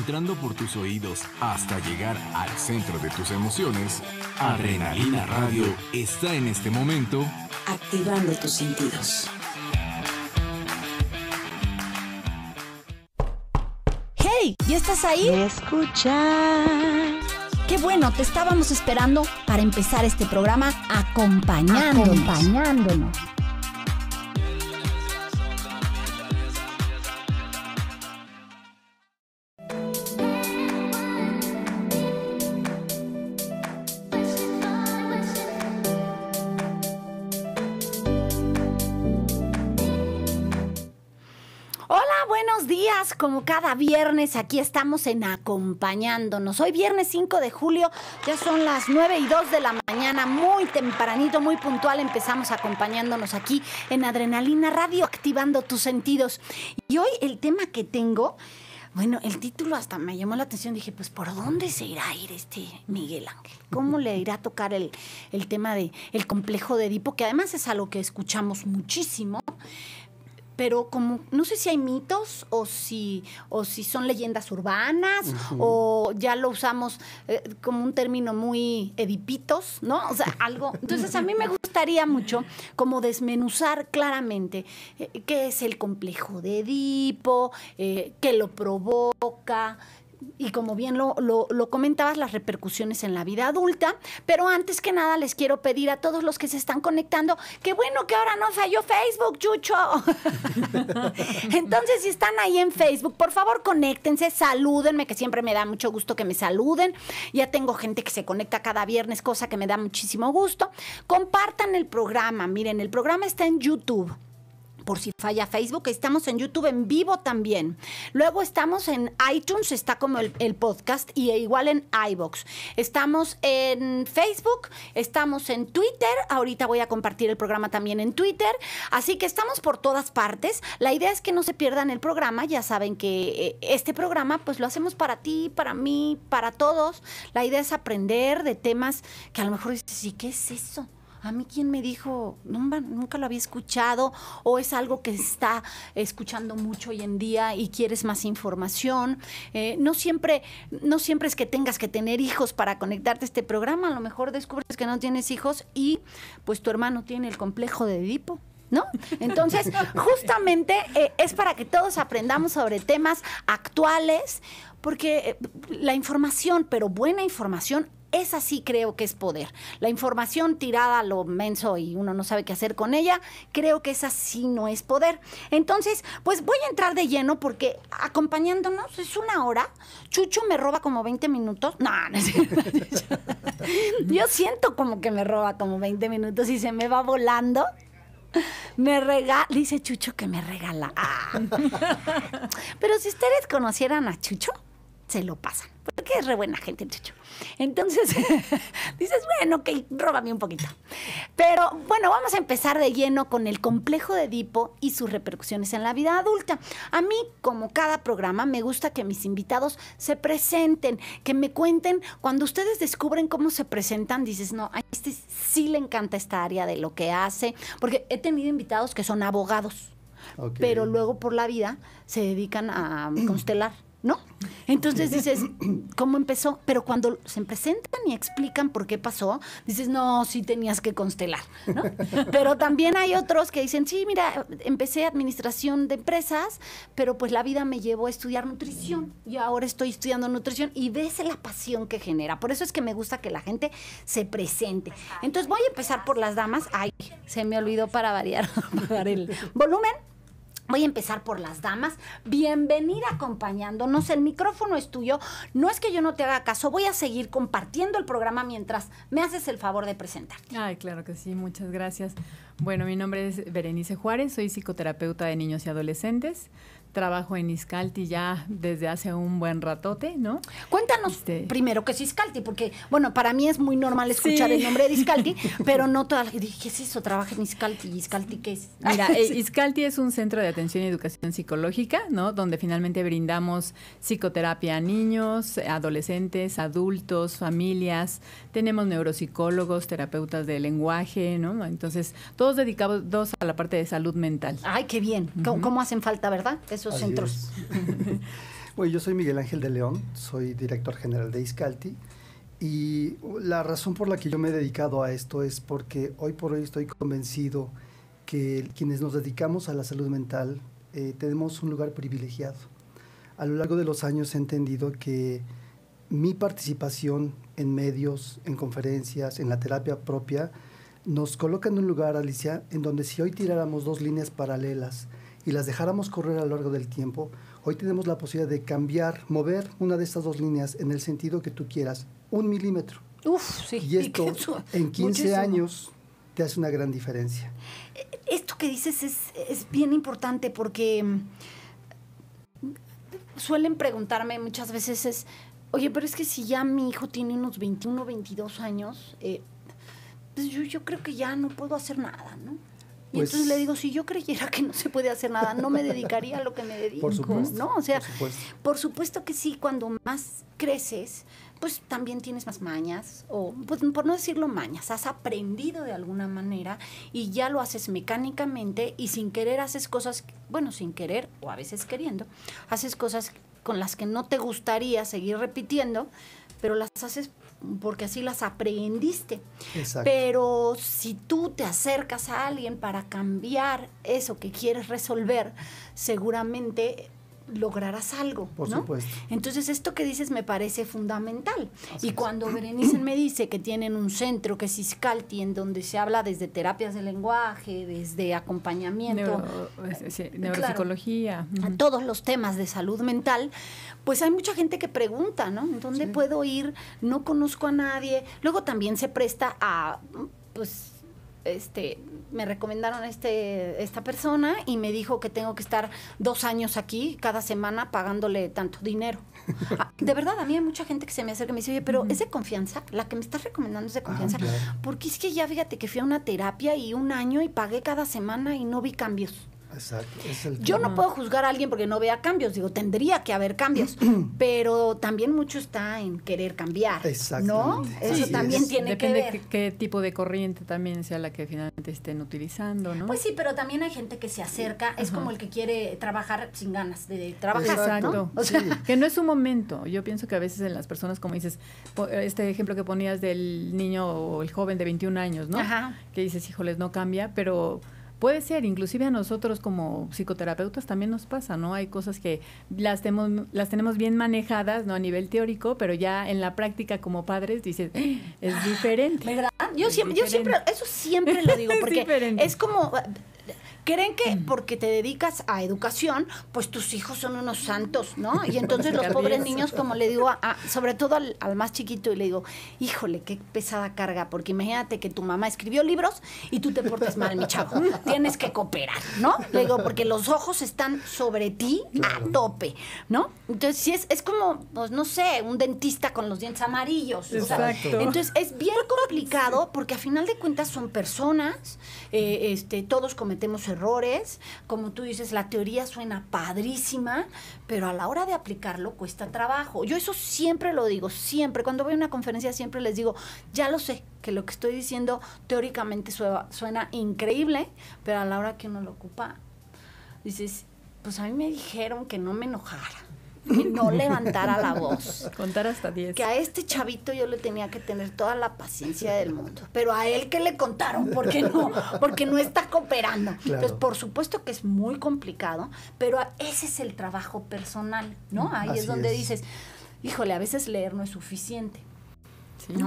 entrando por tus oídos hasta llegar al centro de tus emociones, Adrenalina Radio está en este momento activando tus sentidos. ¡Hey! ¿y estás ahí? Escucha. Qué bueno, te estábamos esperando para empezar este programa acompañándonos. acompañándonos. como cada viernes, aquí estamos en acompañándonos. Hoy viernes 5 de julio, ya son las 9 y 2 de la mañana, muy tempranito, muy puntual, empezamos acompañándonos aquí en Adrenalina Radio, activando tus sentidos. Y hoy el tema que tengo... Bueno, el título hasta me llamó la atención. Dije, pues, ¿por dónde se irá a ir este Miguel Ángel? ¿Cómo le irá a tocar el, tema del el complejo de Edipo? Que además es algo que escuchamos muchísimo pero como no sé si hay mitos o si o si son leyendas urbanas o ya lo usamos eh, como un término muy edipitos, ¿no? O sea, algo. Entonces a mí me gustaría mucho como desmenuzar claramente eh, qué es el complejo de Edipo, eh, qué lo provoca, y como bien lo, comentabas, las repercusiones en la vida adulta. Pero antes que nada, les quiero pedir a todos los que se están conectando, que bueno que ahora no falló Facebook, Chucho. Entonces, si están ahí en Facebook, por favor, conéctense, salúdenme, que siempre me da mucho gusto que me saluden. Ya tengo gente que se conecta cada viernes, cosa que me da muchísimo gusto. Compartan el programa. Miren, el programa está en YouTube por si falla Facebook. Estamos en YouTube en vivo también. Luego estamos en iTunes, está como el, podcast, y igual en iBox. Estamos en Facebook, estamos en Twitter. Ahorita voy a compartir el programa también en Twitter. Así que estamos por todas partes. La idea es que no se pierdan el programa. Ya saben que eh, este programa, pues lo hacemos para ti, para mí, para todos. La idea es aprender de temas que a lo mejor dices, ¿y qué es eso? a mí quién me dijo, nunca, lo había escuchado o es algo que está escuchando mucho hoy en día y quieres más información. Eh, no, siempre, no siempre es que tengas que tener hijos para conectarte a este programa, a lo mejor descubres que no tienes hijos y pues tu hermano tiene el complejo de Edipo. ¿No? Entonces, justamente eh, es para que todos aprendamos sobre temas actuales, porque eh, la información, pero buena información, esa sí creo que es poder. La información tirada a lo menso y uno no sabe qué hacer con ella, creo que esa sí no es poder. Entonces, pues voy a entrar de lleno porque acompañándonos es una hora. Chucho me roba como 20 minutos. No, no es Yo siento como que me roba como 20 minutos y se me va volando. Me regala, dice Chucho que me regala. Pero si ustedes conocieran a Chucho, se lo pasan que es re buena gente el Entonces, dices, bueno, ok, róbame un poquito. Pero bueno, vamos a empezar de lleno con el complejo de Edipo y sus repercusiones en la vida adulta. A mí, como cada programa, me gusta que mis invitados se presenten, que me cuenten, cuando ustedes descubren cómo se presentan, dices, no, a este sí le encanta esta área de lo que hace, porque he tenido invitados que son abogados, pero luego por la vida se dedican a constelar. ¿no? Entonces dices, ¿cómo empezó? Pero cuando se presentan y explican por qué pasó, dices, no, sí tenías que constelar, ¿no? Pero también hay otros que dicen, sí, mira, empecé administración de empresas, pero pues la vida me llevó a estudiar nutrición y ahora estoy estudiando nutrición y ves la pasión que genera. Por eso es que me gusta que la gente se presente. Entonces voy a empezar por las damas. Ay, se me olvidó para variar, el volumen. Voy a empezar por las damas. Bienvenida acompañándonos. El micrófono es tuyo. No es que yo no te haga caso. Voy a seguir compartiendo el programa mientras me haces el favor de presentarte. Ay, claro que sí. Muchas gracias. Bueno, mi nombre es Berenice Juárez. Soy psicoterapeuta de niños y adolescentes trabajo en Iscalti ya desde hace un buen ratote, ¿no? Cuéntanos este, primero qué es Iscalti, porque, bueno, para mí es muy normal escuchar el nombre de Iscalti, pero no toda la dije ¿qué es eso? Trabaja en Iscalti, ¿Iscalti qué es? Mira, eh, Iscalti es un centro de atención y educación psicológica, ¿no? Donde finalmente brindamos psicoterapia a niños, adolescentes, adultos, familias, tenemos neuropsicólogos, terapeutas de lenguaje, ¿no? Entonces, todos dedicados dos a la parte de salud mental. Ay, qué bien. ¿Cómo, hacen falta, verdad? Esos centros. bueno, yo soy Miguel Ángel de León, soy director general de Iscalti. Y la razón por la que yo me he dedicado a esto es porque hoy por hoy estoy convencido que quienes nos dedicamos a la salud mental eh, tenemos un lugar privilegiado. A lo largo de los años he entendido que mi participación en medios, en conferencias, en la terapia propia, nos coloca en un lugar, Alicia, en donde si hoy tiráramos dos líneas paralelas y las dejáramos correr a lo largo del tiempo, hoy tenemos la posibilidad de cambiar, mover una de estas dos líneas en el sentido que tú quieras, un milímetro. Uf, sí. Y esto en 15 años te hace una gran diferencia. Eh, esto que dices es, es bien importante porque mm, suelen preguntarme muchas veces es Oye, pero es que si ya mi hijo tiene unos 21, 22 años, eh, pues yo, creo que ya no puedo hacer nada, ¿no? Y pues entonces le digo, si yo creyera que no se puede hacer nada, no me dedicaría a lo que me dedico, ¿no? O sea, por supuesto. por supuesto. que sí, cuando más creces, pues también tienes más mañas, o pues, por no decirlo mañas, has aprendido de alguna manera y ya lo haces mecánicamente y sin querer haces cosas, bueno, sin querer o a veces queriendo, haces cosas con las que no te gustaría seguir repitiendo, pero las haces porque así las aprendiste. Exacto. Pero si tú te acercas a alguien para cambiar eso que quieres resolver, seguramente lograrás algo. Por ¿no? supuesto. Entonces, esto que dices me parece fundamental. y cuando Berenice me dice que tienen un centro que es Iscalti, en donde se habla desde terapias de lenguaje, desde acompañamiento, eh, neuropsicología, a todos los temas de salud mental, pues hay mucha gente que pregunta, ¿no? dónde puedo ir? No conozco a nadie. Luego también se presta a, pues, este me recomendaron este, esta persona y me dijo que tengo que estar dos años aquí cada semana pagándole tanto dinero. Ah, de verdad, a mí hay mucha gente que se me acerca y me dice, oye, pero es de confianza, la que me estás recomendando es de ah, confianza, porque es que ya fíjate que fui a una terapia y un año y pagué cada semana y no vi cambios. Exacto. Yo no puedo juzgar a alguien porque no vea cambios, digo, tendría que haber cambios, pero también mucho está en querer cambiar. ¿No? Eso también tiene que ver. Depende qué tipo de corriente también sea la que finalmente estén utilizando, ¿no? Pues sí, pero también hay gente que se acerca, es como el que quiere trabajar sin ganas de trabajar. Exacto. Que no es un momento. Yo pienso que a veces en las personas, como dices, este ejemplo que ponías del niño o el joven de 21 años, ¿no? Ajá. Que dices, híjoles, no cambia, pero Puede ser, inclusive a nosotros como psicoterapeutas también nos pasa, ¿no? Hay cosas que las tenemos, las tenemos bien manejadas, ¿no? A nivel teórico, pero ya en la práctica como padres dices, eh, es ah, diferente. Yo, siempre, yo siempre, eso siempre lo digo, porque es, es como, creen que porque te dedicas a educación, pues tus hijos son unos santos, ¿no? Y entonces los pobres niños, como le digo, a, sobre todo al, más chiquito, y le digo, híjole, qué pesada carga, porque imagínate que tu mamá escribió libros y tú te portas mal, mi chavo. Tienes que cooperar, ¿no? Le digo, porque los ojos están sobre ti a tope, ¿no? Entonces, si es, es como, pues no sé, un dentista con los dientes amarillos. Exacto. entonces, es bien complicado porque a final de cuentas son personas, eh, este, todos cometemos errores. Como tú dices, la teoría suena padrísima, pero a la hora de aplicarlo cuesta trabajo. Yo eso siempre lo digo, siempre. Cuando voy a una conferencia siempre les digo, ya lo sé, que lo que estoy diciendo teóricamente suena, increíble, pero a la hora que uno lo ocupa, dices, pues a mí me dijeron que no me enojara y no levantara la voz. Contar hasta 10. Que a este chavito yo le tenía que tener toda la paciencia del mundo. Pero a él que le contaron, qué no, porque no está cooperando. Entonces, por supuesto que es muy complicado, pero ese es el trabajo personal, ¿no? Ahí es donde dices, híjole, a veces leer no es suficiente.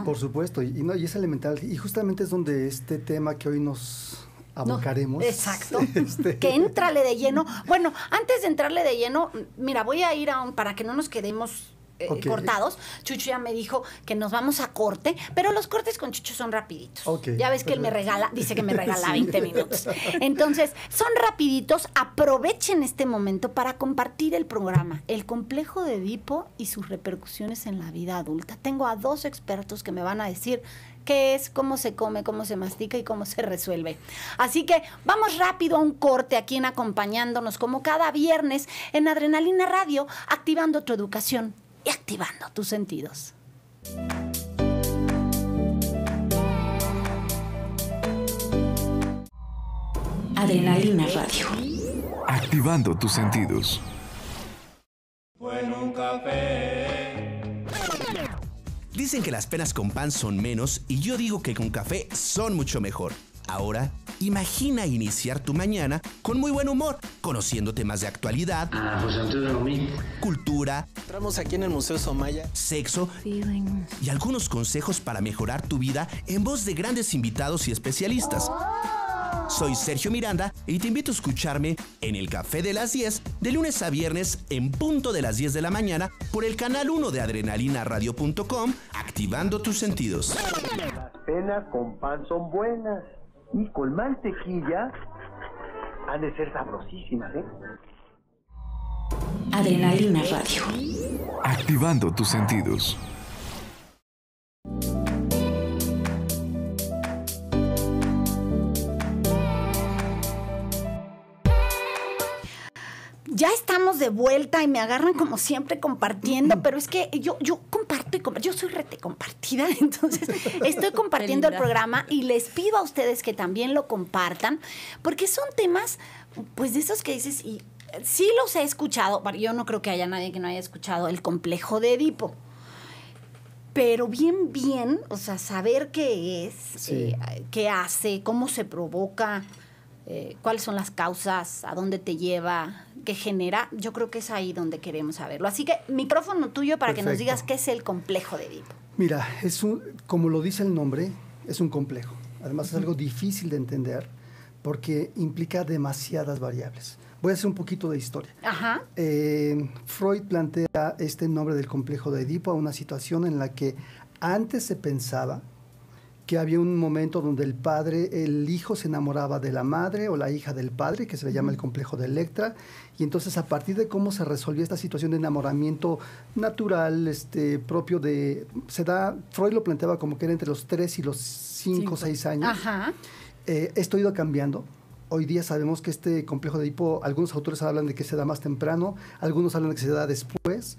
Por supuesto, y, no, y es elemental. Y justamente es donde este tema que hoy nos abocaremos. exacto. Este. Que entrale de lleno. Bueno, antes de entrarle de lleno, mira, voy a ir a para que no nos quedemos eh, cortados. Chucho ya me dijo que nos vamos a corte, pero los cortes con Chucho son rapiditos. ya ves que él me regala, dice que me regala 20 minutos. Entonces, son rapiditos. Aprovechen este momento para compartir el programa, El complejo de Edipo y sus repercusiones en la vida adulta. Tengo a dos expertos que me van a decir qué es, cómo se come, cómo se mastica y cómo se resuelve. Así que vamos rápido a un corte aquí en acompañándonos como cada viernes en Adrenalina Radio, activando tu educación y activando tus sentidos. Adrenalina Radio. Activando tus sentidos. Fue un café. Dicen que las penas con pan son menos y yo digo que con café son mucho mejor. Ahora, imagina iniciar tu mañana con muy buen humor, conociendo temas de actualidad, ah, pues cultura, Entramos aquí en el Museo Somaya. sexo y algunos consejos para mejorar tu vida en voz de grandes invitados y especialistas. Soy Sergio Miranda y te invito a escucharme en el Café de las 10 de lunes a viernes en punto de las 10 de la mañana por el canal 1 de adrenalinaradio.com, activando tus sentidos. Las penas con pan son buenas y con mantequilla han de ser sabrosísimas, ¿eh? Adrenalina Radio. Activando tus sentidos. ya estamos de vuelta y me agarran como siempre compartiendo, mm. pero es que yo, yo comparto y comparto, yo soy rete compartida, entonces estoy compartiendo el programa y les pido a ustedes que también lo compartan, porque son temas, pues de esos que dices, y sí los he escuchado, yo no creo que haya nadie que no haya escuchado el complejo de Edipo pero bien, bien, o sea, saber qué es, eh, qué hace, cómo se provoca, eh, cuáles son las causas, a dónde te lleva, qué genera. Yo creo que es ahí donde queremos saberlo. Así que micrófono tuyo para que nos digas qué es el complejo de Edipo. Mira, es un, como lo dice el nombre, es un complejo. Además es algo difícil de entender porque implica demasiadas variables. Voy a hacer un poquito de historia. Eh, Freud plantea este nombre del complejo de Edipo a una situación en la que antes se pensaba que había un momento donde el padre, el hijo se enamoraba de la madre o la hija del padre, que se le llama el complejo de Electra, y entonces a partir de cómo se resolvió esta situación de enamoramiento natural, este propio de se da Freud lo planteaba como que era entre los tres y los cinco, o seis años. Ajá. Eh, esto ha ido cambiando. Hoy día sabemos que este complejo de hipo, algunos autores hablan de que se da más temprano, algunos hablan de que se da después,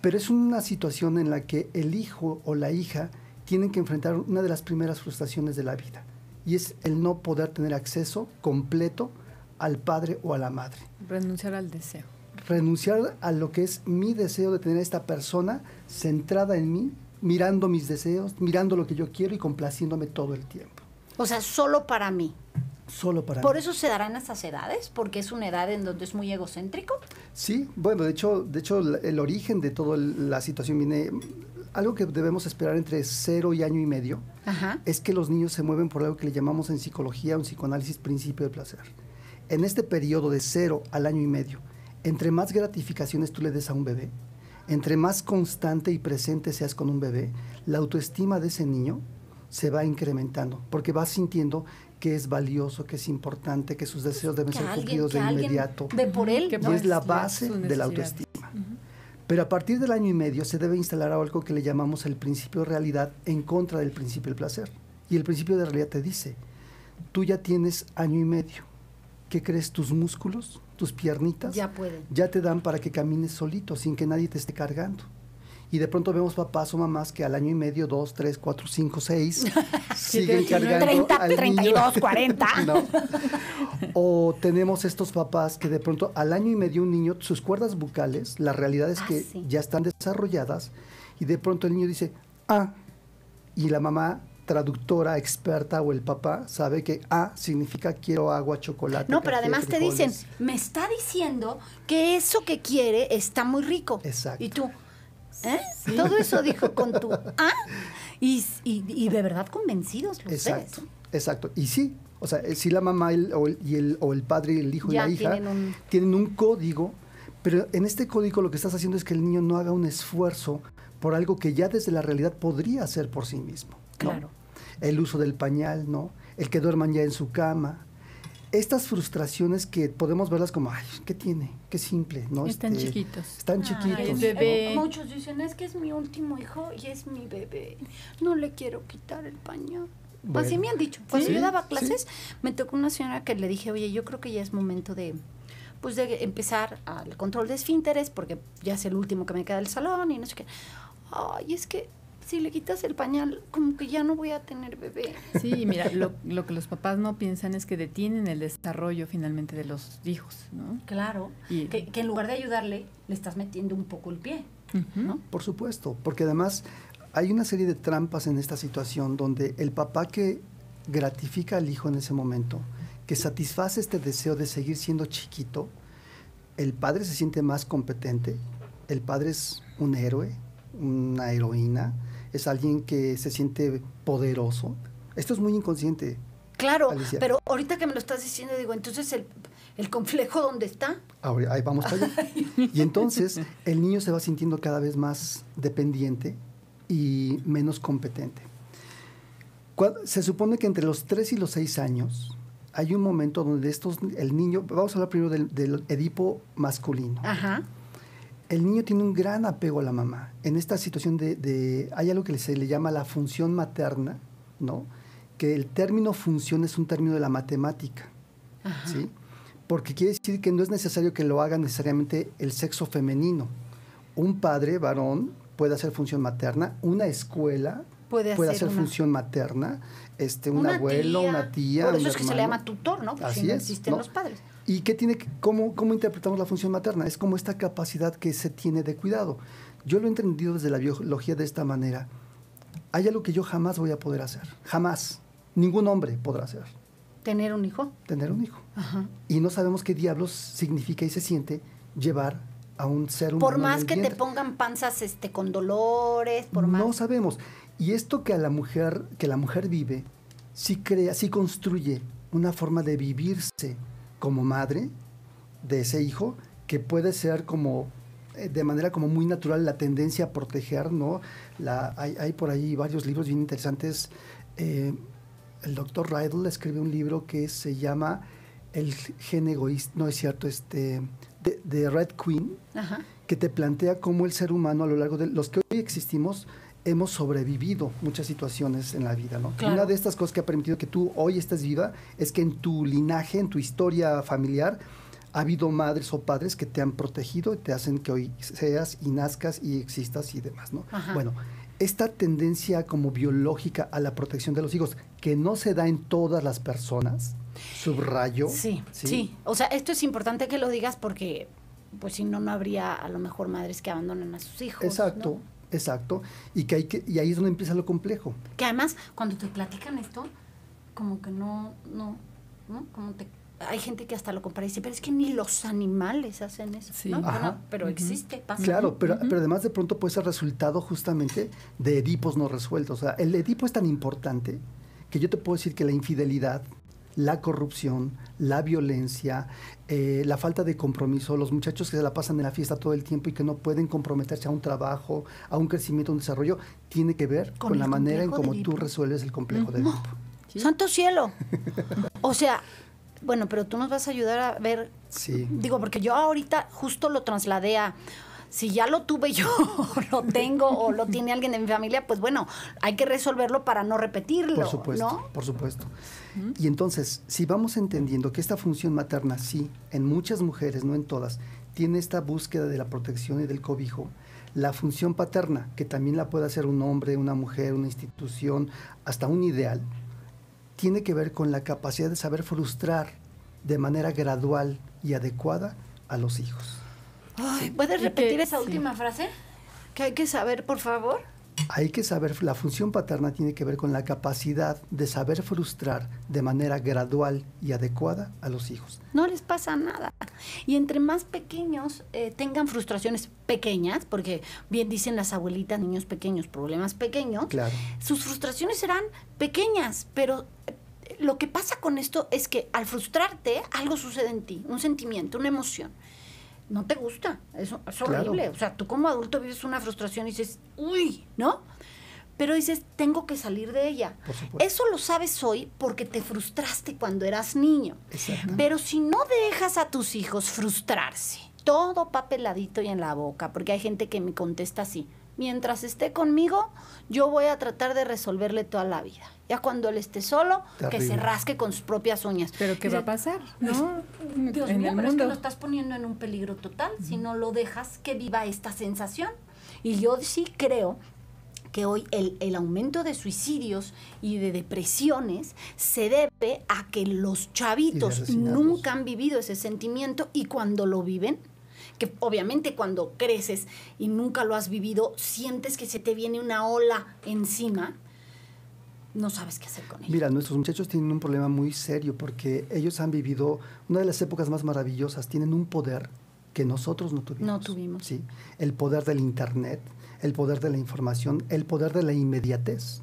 pero es una situación en la que el hijo o la hija tienen que enfrentar una de las primeras frustraciones de la vida, y es el no poder tener acceso completo al padre o a la madre. Renunciar al deseo. Renunciar a lo que es mi deseo de tener a esta persona centrada en mí, mirando mis deseos, mirando lo que yo quiero y complaciéndome todo el tiempo. O sea, solo para mí. Solo para mí. ¿Por eso se darán estas edades? ¿Porque es una edad en donde es muy egocéntrico? Sí, bueno, de hecho, de hecho el origen de toda la situación viene algo que debemos esperar entre cero y año y medio es que los niños se mueven por algo que le llamamos en psicología un psicoanálisis principio del placer. En este periodo de cero al año y medio, entre más gratificaciones tú le des a un bebé, entre más constante y presente seas con un bebé, la autoestima de ese niño se va incrementando, porque va sintiendo que es valioso, que es importante, que sus deseos deben ser cumplidos de inmediato. por él. Que no, es la base de la autoestima. Pero a partir del año y medio se debe instalar algo que le llamamos el principio de realidad en contra del principio del placer. Y el principio de realidad te dice, tú ya tienes año y medio. ¿Qué crees? Tus músculos, tus piernitas, ya, pueden. ya te dan para que camines solito, sin que nadie te esté cargando y de pronto vemos papás o mamás que al año y medio, dos, tres, cuatro, cinco, seis, siguen cargando 30, 32, 40. O tenemos estos papás que de pronto al año y medio un niño, sus cuerdas bucales, la realidad es ah, que ya están desarrolladas y de pronto el niño dice, ah, y la mamá traductora experta o el papá sabe que A ah, significa quiero agua, chocolate. No, pero además te dicen, me está diciendo que eso que quiere está muy rico. Exacto. Y tú, ¿Eh? Todo eso dijo con tu ¿ah? y, y, de verdad convencidos los Exacto, exacto. Y sí, o sea, eh, si la mamá o, el, y el, o el padre, el hijo y la hija tienen un... código, pero en este código lo que estás haciendo es que el niño no haga un esfuerzo por algo que ya desde la realidad podría hacer por sí mismo. Claro. El uso del pañal, ¿no? El que duerman ya en su cama, estas frustraciones que podemos verlas como, ay, ¿qué tiene? Qué simple, ¿no? Están este, chiquitos. Están chiquitos. Bebé. Muchos dicen, es que es mi último hijo y es mi bebé. No le quiero quitar el paño. Así pues me han dicho. Cuando pues yo daba clases, me tocó una señora que le dije, oye, yo creo que ya es momento de pues de empezar al control de esfínteres porque ya es el último que me queda del salón y no sé qué. Ay, es que si le quitas el pañal, como que ya no voy a tener bebé. Sí, mira, lo, lo que los papás no piensan es que detienen el desarrollo finalmente de los hijos, ¿no? Claro, que, en lugar de ayudarle, le estás metiendo un poco el pie, ¿no? Por supuesto, porque además hay una serie de trampas en esta situación donde el papá que gratifica al hijo en ese momento, que satisface este deseo de seguir siendo chiquito, el padre se siente más competente, el padre es un héroe, una heroína, es alguien que se siente poderoso. Esto es muy inconsciente. Claro, pero ahorita que me lo estás diciendo, digo, entonces el, complejo dónde está. ahí vamos allá. y entonces el niño se va sintiendo cada vez más dependiente y menos competente. Se supone que entre los tres y los 6 años hay un momento donde estos, el niño, vamos a hablar primero del, del Edipo masculino. Ajá el niño tiene un gran apego a la mamá. En esta situación de, hay algo que se le llama la función materna, ¿no? Que el término función es un término de la matemática, ¿sí? Porque quiere decir que no es necesario que lo haga necesariamente el sexo femenino. Un padre varón puede hacer función materna, una escuela puede hacer, función materna, este, un abuelo, una tía. Por eso es que se le llama tutor, ¿no? Porque Así no existen los padres. ¿Y qué tiene, cómo, cómo interpretamos la función materna? Es como esta capacidad que se tiene de cuidado. Yo lo he entendido desde la biología de esta manera. Hay algo que yo jamás voy a poder hacer. Jamás. Ningún hombre podrá hacer. ¿Tener un hijo? Tener un hijo. Y no sabemos qué diablos significa y se siente llevar a un ser humano. Por más que te pongan panzas este, con dolores, por más. No sabemos. Y esto que a la mujer, que la mujer vive, sí crea, sí construye una forma de vivirse como madre de ese hijo que puede ser como eh, de manera como muy natural la tendencia a proteger, ¿no? La, hay, por ahí varios libros bien interesantes. Eh, el doctor Rydell escribe un libro que se llama El gen egoísta, no es cierto, este, de, Red Queen, que te plantea cómo el ser humano a lo largo de los que hoy existimos hemos sobrevivido muchas situaciones en la vida, ¿no? Una de estas cosas que ha permitido que tú hoy estés viva es que en tu linaje, en tu historia familiar, ha habido madres o padres que te han protegido y te hacen que hoy seas y nazcas y existas y demás, ¿no? Bueno, esta tendencia como biológica a la protección de los hijos, que no se da en todas las personas, subrayo. Sí, sí, O sea, esto es importante que lo digas porque, pues si no, no habría a lo mejor madres que abandonen a sus hijos. Exacto. Exacto, y que hay que y ahí es donde empieza lo complejo. Que además cuando te platican esto, como que no no, ¿no? Como te, hay gente que hasta lo compara y dice, pero es que ni los animales hacen eso, sí. pero existe, pasa. Claro, pero, pero además de pronto puede ser resultado justamente de edipos no resueltos. O sea, el edipo es tan importante que yo te puedo decir que la infidelidad la corrupción, la violencia, eh, la falta de compromiso, los muchachos que se la pasan en la fiesta todo el tiempo y que no pueden comprometerse a un trabajo, a un crecimiento, a un desarrollo, tiene que ver con, la manera en cómo tú resuelves el complejo de grupo. Santo cielo. o sea, bueno, pero tú nos vas a ayudar a ver. Sí. Digo, porque yo ahorita justo lo trasladé a si ya lo tuve yo, lo tengo, o lo tiene alguien de mi familia, pues bueno, hay que resolverlo para no repetirlo. Por supuesto, por supuesto. Y entonces, si vamos entendiendo que esta función materna, sí, en muchas mujeres, no en todas, tiene esta búsqueda de la protección y del cobijo, la función paterna, que también la puede hacer un hombre, una mujer, una institución, hasta un ideal, tiene que ver con la capacidad de saber frustrar de manera gradual y adecuada a los hijos. ¿Puedes repetir esa última frase? Que hay que saber, por favor. Hay que saber, la función paterna tiene que ver con la capacidad de saber frustrar de manera gradual y adecuada a los hijos. No les pasa nada. Y entre más pequeños eh, tengan frustraciones pequeñas, porque bien dicen las abuelitas, niños pequeños, problemas pequeños, sus frustraciones serán pequeñas, pero eh, lo que pasa con esto es que al frustrarte algo sucede en ti, un sentimiento, una emoción no te gusta, es, es horrible. O sea, tú como adulto vives una frustración y dices, uy, ¿no? Pero dices, tengo que salir de ella. Eso lo sabes hoy porque te frustraste cuando eras niño. Pero si no dejas a tus hijos frustrarse, todo papeladito y en la boca, porque hay gente que me contesta así, mientras esté conmigo, yo voy a tratar de resolverle toda la vida. Ya cuando él esté solo, que se rasque con sus propias uñas. Pero ¿qué va a pasar? Pues, ¿no? Dios mío, pero es que lo estás poniendo en un peligro total si no lo dejas que viva esta sensación. Y yo sí creo que hoy el, el, aumento de suicidios y de depresiones se debe a que los chavitos nunca han vivido ese sentimiento y cuando lo viven, que obviamente cuando creces y nunca lo has vivido, sientes que se te viene una ola encima no sabes qué hacer con ellos. Mira, nuestros muchachos tienen un problema muy serio porque ellos han vivido una de las épocas más maravillosas, tienen un poder que nosotros no tuvimos. No tuvimos. Sí, el poder del Internet, el poder de la información, el poder de la inmediatez.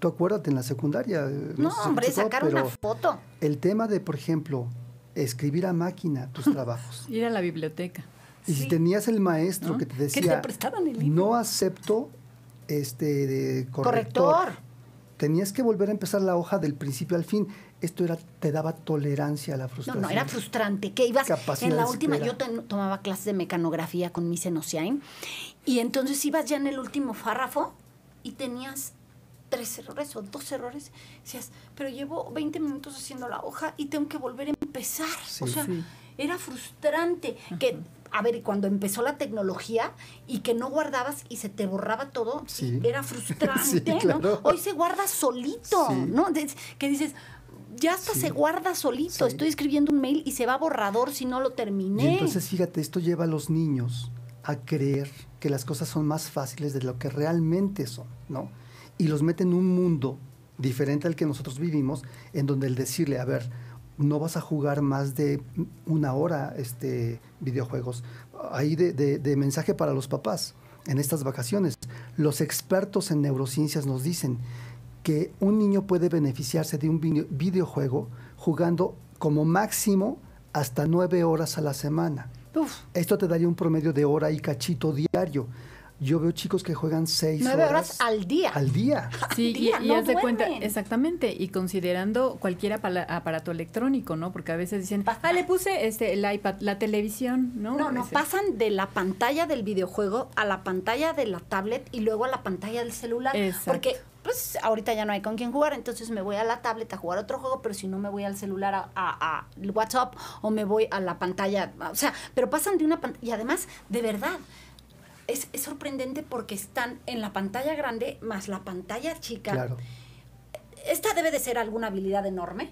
Tú acuérdate en la secundaria. Eh, no, hombre, sacar una foto. El tema de, por ejemplo, escribir a máquina tus trabajos. Ir a la biblioteca. Y si tenías el maestro que te decía, te prestaban el libro? no acepto este corrector, corrector tenías que volver a empezar la hoja del principio al fin. Esto era, te daba tolerancia a la frustración. No, no, era frustrante. Que ibas en la última, yo tomaba clases de mecanografía con mi Senosiain, y entonces ibas ya en el último párrafo y tenías tres errores o dos errores. Decías, pero llevo 20 minutos haciendo la hoja y tengo que volver a empezar. o sea, era frustrante que a ver, cuando empezó la tecnología y que no guardabas y se te borraba todo, era frustrante, ¿no? Hoy se guarda solito, ¿no? que dices, ya hasta se guarda solito. Estoy escribiendo un mail y se va borrador si no lo terminé. entonces, fíjate, esto lleva a los niños a creer que las cosas son más fáciles de lo que realmente son, ¿no? Y los mete en un mundo diferente al que nosotros vivimos, en donde el decirle, a ver, no vas a jugar más de una hora este, videojuegos. Ahí de, mensaje para los papás en estas vacaciones. Los expertos en neurociencias nos dicen que un niño puede beneficiarse de un videojuego jugando como máximo hasta nueve horas a la semana. Esto te daría un promedio de hora y cachito diario yo veo chicos que juegan seis horas, al día. Al día. Sí, y, no cuenta, exactamente, y considerando cualquier aparato electrónico, ¿no? Porque a veces dicen, ah, le puse este, el iPad, la televisión, ¿no? No, no, pasan de la pantalla del videojuego a la pantalla de la tablet y luego a la pantalla del celular. Porque pues ahorita ya no hay con quién jugar, entonces me voy a la tablet a jugar otro juego, pero si no me voy al celular a, a WhatsApp o me voy a la pantalla, o sea, pero pasan de una pantalla, y además, de verdad, es, sorprendente porque están en la pantalla grande más la pantalla chica. Esta debe de ser alguna habilidad enorme,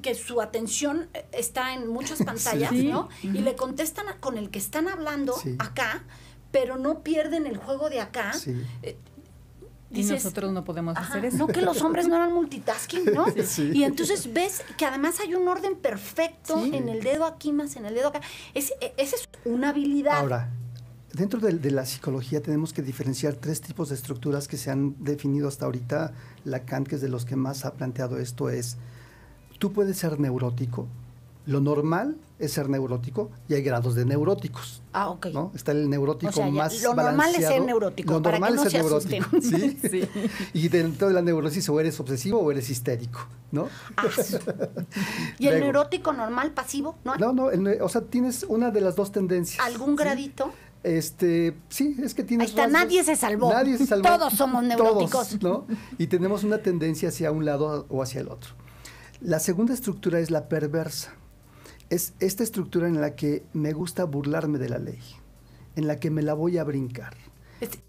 que su atención eh, está en muchas pantallas, ¿no? Y le contestan con el que están hablando acá, pero no pierden el juego de acá. Eh, y nosotros no podemos hacer eso. No, que los hombres no eran multitasking, ¿no? Sí, Y entonces ves que además hay un orden perfecto en el dedo aquí más en el dedo acá. Es, e, esa es una habilidad. Ahora, Dentro de, la psicología tenemos que diferenciar tres tipos de estructuras que se han definido hasta ahorita. Lacan, que es de los que más ha planteado esto, es, tú puedes ser neurótico. Lo normal es ser neurótico y hay grados de neuróticos. Ah, ok. ¿no? Está el neurótico más Lo normal es ser neurótico, lo para normal que no es ser neurótico, y dentro de la neurosis o eres obsesivo o eres histérico, ¿no? Ah, ¿Y el neurótico normal pasivo? No, no, no o sea, tienes una de las dos tendencias. ¿Algún gradito? Este, sí, es que tiene nadie se salvó. Todos somos neuróticos. Y tenemos una tendencia hacia un lado o hacia el otro. La segunda estructura es la perversa. Es esta estructura en la que me gusta burlarme de la ley, en la que me la voy a brincar.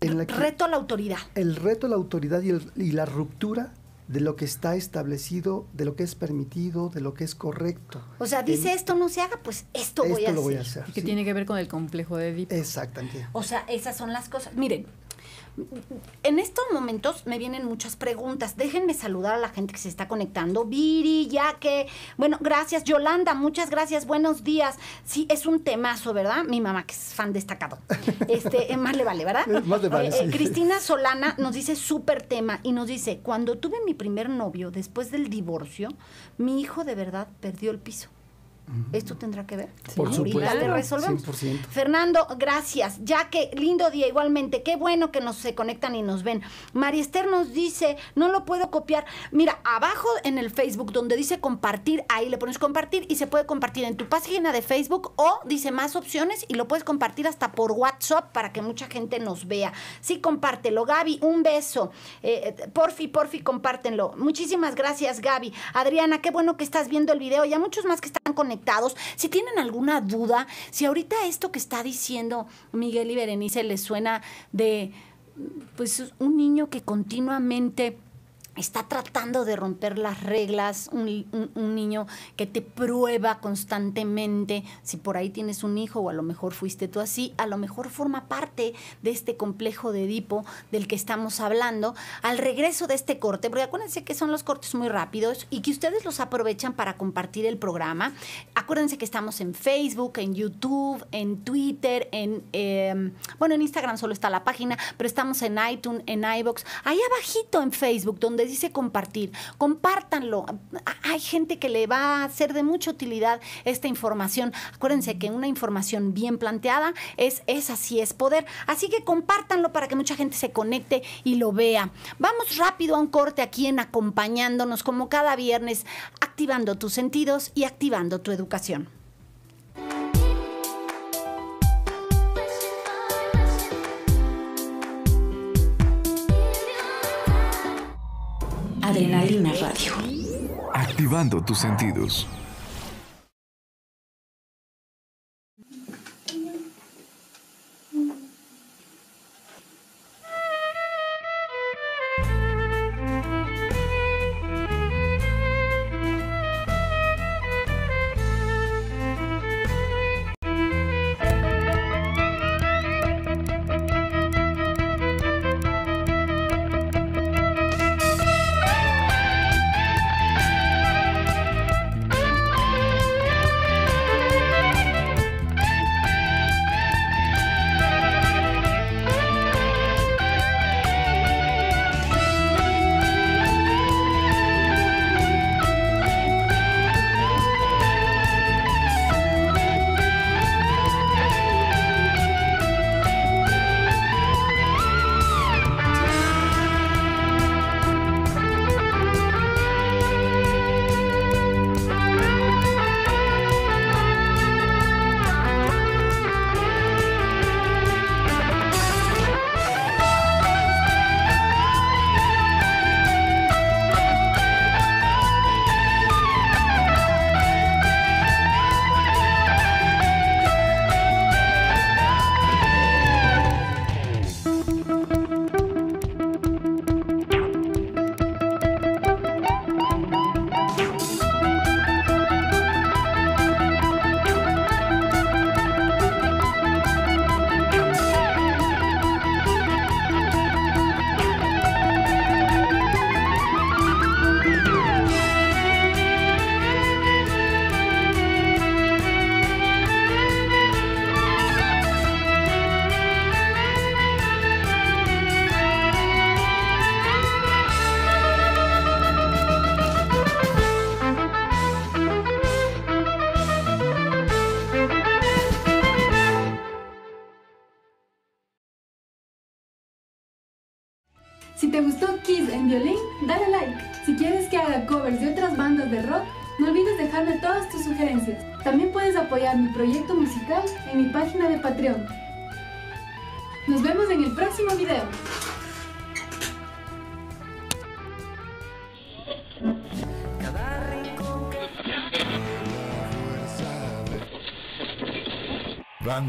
reto a la autoridad. El reto a la autoridad y, y la ruptura de lo que está establecido, de lo que es permitido, de lo que es correcto. O sea, dice esto no se haga, pues esto, voy a hacer. Voy Que tiene que ver con el complejo de Edipo. Exactamente. O sea, esas son las cosas. Miren, en estos momentos me vienen muchas preguntas. Déjenme saludar a la gente que se está conectando. Viri, Yaque. Bueno, gracias. Yolanda, muchas gracias. Buenos días. Sí, es un temazo, ¿verdad? Mi mamá, que es fan destacado. Este, eh, más le vale, ¿verdad? Más le vale. Eh, eh, Cristina Solana nos dice súper tema y nos dice: Cuando tuve mi primer novio después del divorcio, mi hijo de verdad perdió el piso. ¿Esto tendrá que ver? Por supuesto. resolvemos. Fernando, gracias. Ya que lindo día igualmente. Qué bueno que nos se conectan y nos ven. Mariester nos dice, no lo puedo copiar. Mira, abajo en el Facebook donde dice compartir, ahí le pones compartir y se puede compartir en tu página de Facebook o dice más opciones y lo puedes compartir hasta por WhatsApp para que mucha gente nos vea. Sí, compártelo. Gaby, un beso. Eh, eh, porfi, porfi, compártenlo. Muchísimas gracias, Gaby. Adriana, qué bueno que estás viendo el video. Y a muchos más que están conectados si tienen alguna duda, si ahorita esto que está diciendo Miguel y Berenice les suena de pues un niño que continuamente está tratando de romper las reglas, un, niño que te prueba constantemente, si por ahí tienes un hijo o a lo mejor fuiste tú así, a lo mejor forma parte de este complejo de Edipo del que estamos hablando. Al regreso de este corte, porque acuérdense que son los cortes muy rápidos y que ustedes los aprovechan para compartir el programa. Acuérdense que estamos en Facebook, en YouTube, en Twitter, en, em, bueno, en Instagram solo está la página, pero estamos en iTunes, en iBox, ahí abajito en Facebook, donde les dice compartir. Compártanlo. Hay gente que le va a ser de mucha utilidad esta información. Acuérdense que una información bien planteada es esa sí es poder. Así que compártanlo para que mucha gente se conecte y lo vea. Vamos rápido a un corte aquí en acompañándonos como cada viernes, activando tus sentidos y activando tu educación. Adrenalina Radio. Activando tus sentidos.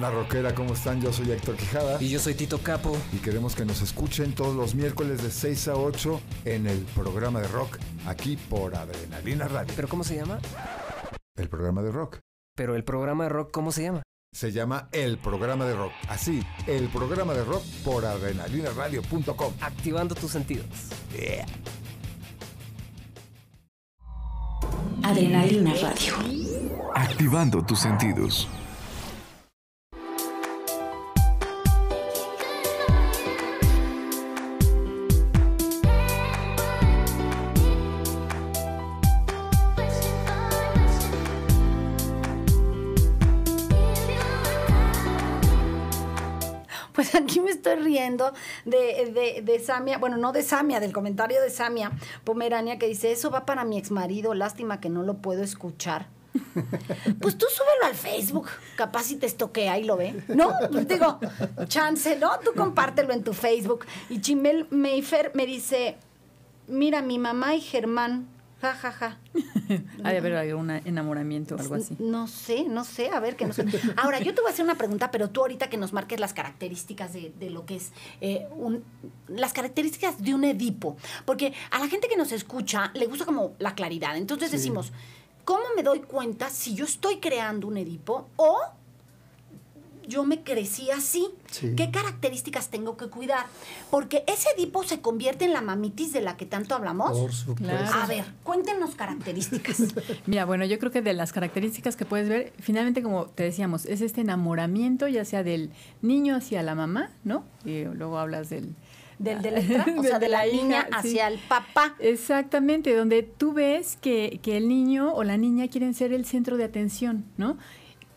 La Rockera, ¿cómo están? Yo soy Héctor Quijada. Y yo soy Tito Capo. Y queremos que nos escuchen todos los miércoles de 6 a 8 en el programa de rock, aquí por Adrenalina Radio. ¿Pero cómo se llama? El programa de rock. ¿Pero el programa de rock cómo se llama? Se llama El Programa de Rock. Así, El Programa de Rock por adrenalinaradio.com. Activando tus sentidos. Adrenalina Radio. Activando tus sentidos. de, Samia, bueno, no de Samia, del comentario de Samia Pomerania que dice, eso va para mi ex marido lástima que no lo puedo escuchar. Pues tú súbelo al Facebook, capaz si te estoquea y lo ve. No, pues digo, chance, ¿no? Tú compártelo en tu Facebook. Y Chimel Mayfer me dice, mira, mi mamá y Germán Ja, ja, ja. Hay haber un enamoramiento o algo así. No sé, no sé, a ver que no sé. Ahora, yo te voy a hacer una pregunta, pero tú ahorita que nos marques las características de, lo que es eh, un, las características de un Edipo. Porque a la gente que nos escucha le gusta como la claridad. Entonces decimos, ¿cómo me doy cuenta si yo estoy creando un Edipo o yo me crecí así. ¿Qué características tengo que cuidar? Porque ese Edipo se convierte en la mamitis de la que tanto hablamos. A ver, cuéntenos características. Mira, bueno, yo creo que de las características que puedes ver, finalmente, como te decíamos, es este enamoramiento, ya sea del niño hacia la mamá, ¿no? Y luego hablas del, o sea, de, la, niña hacia el papá. Exactamente, donde tú ves que, que, el niño o la niña quieren ser el centro de atención, ¿no?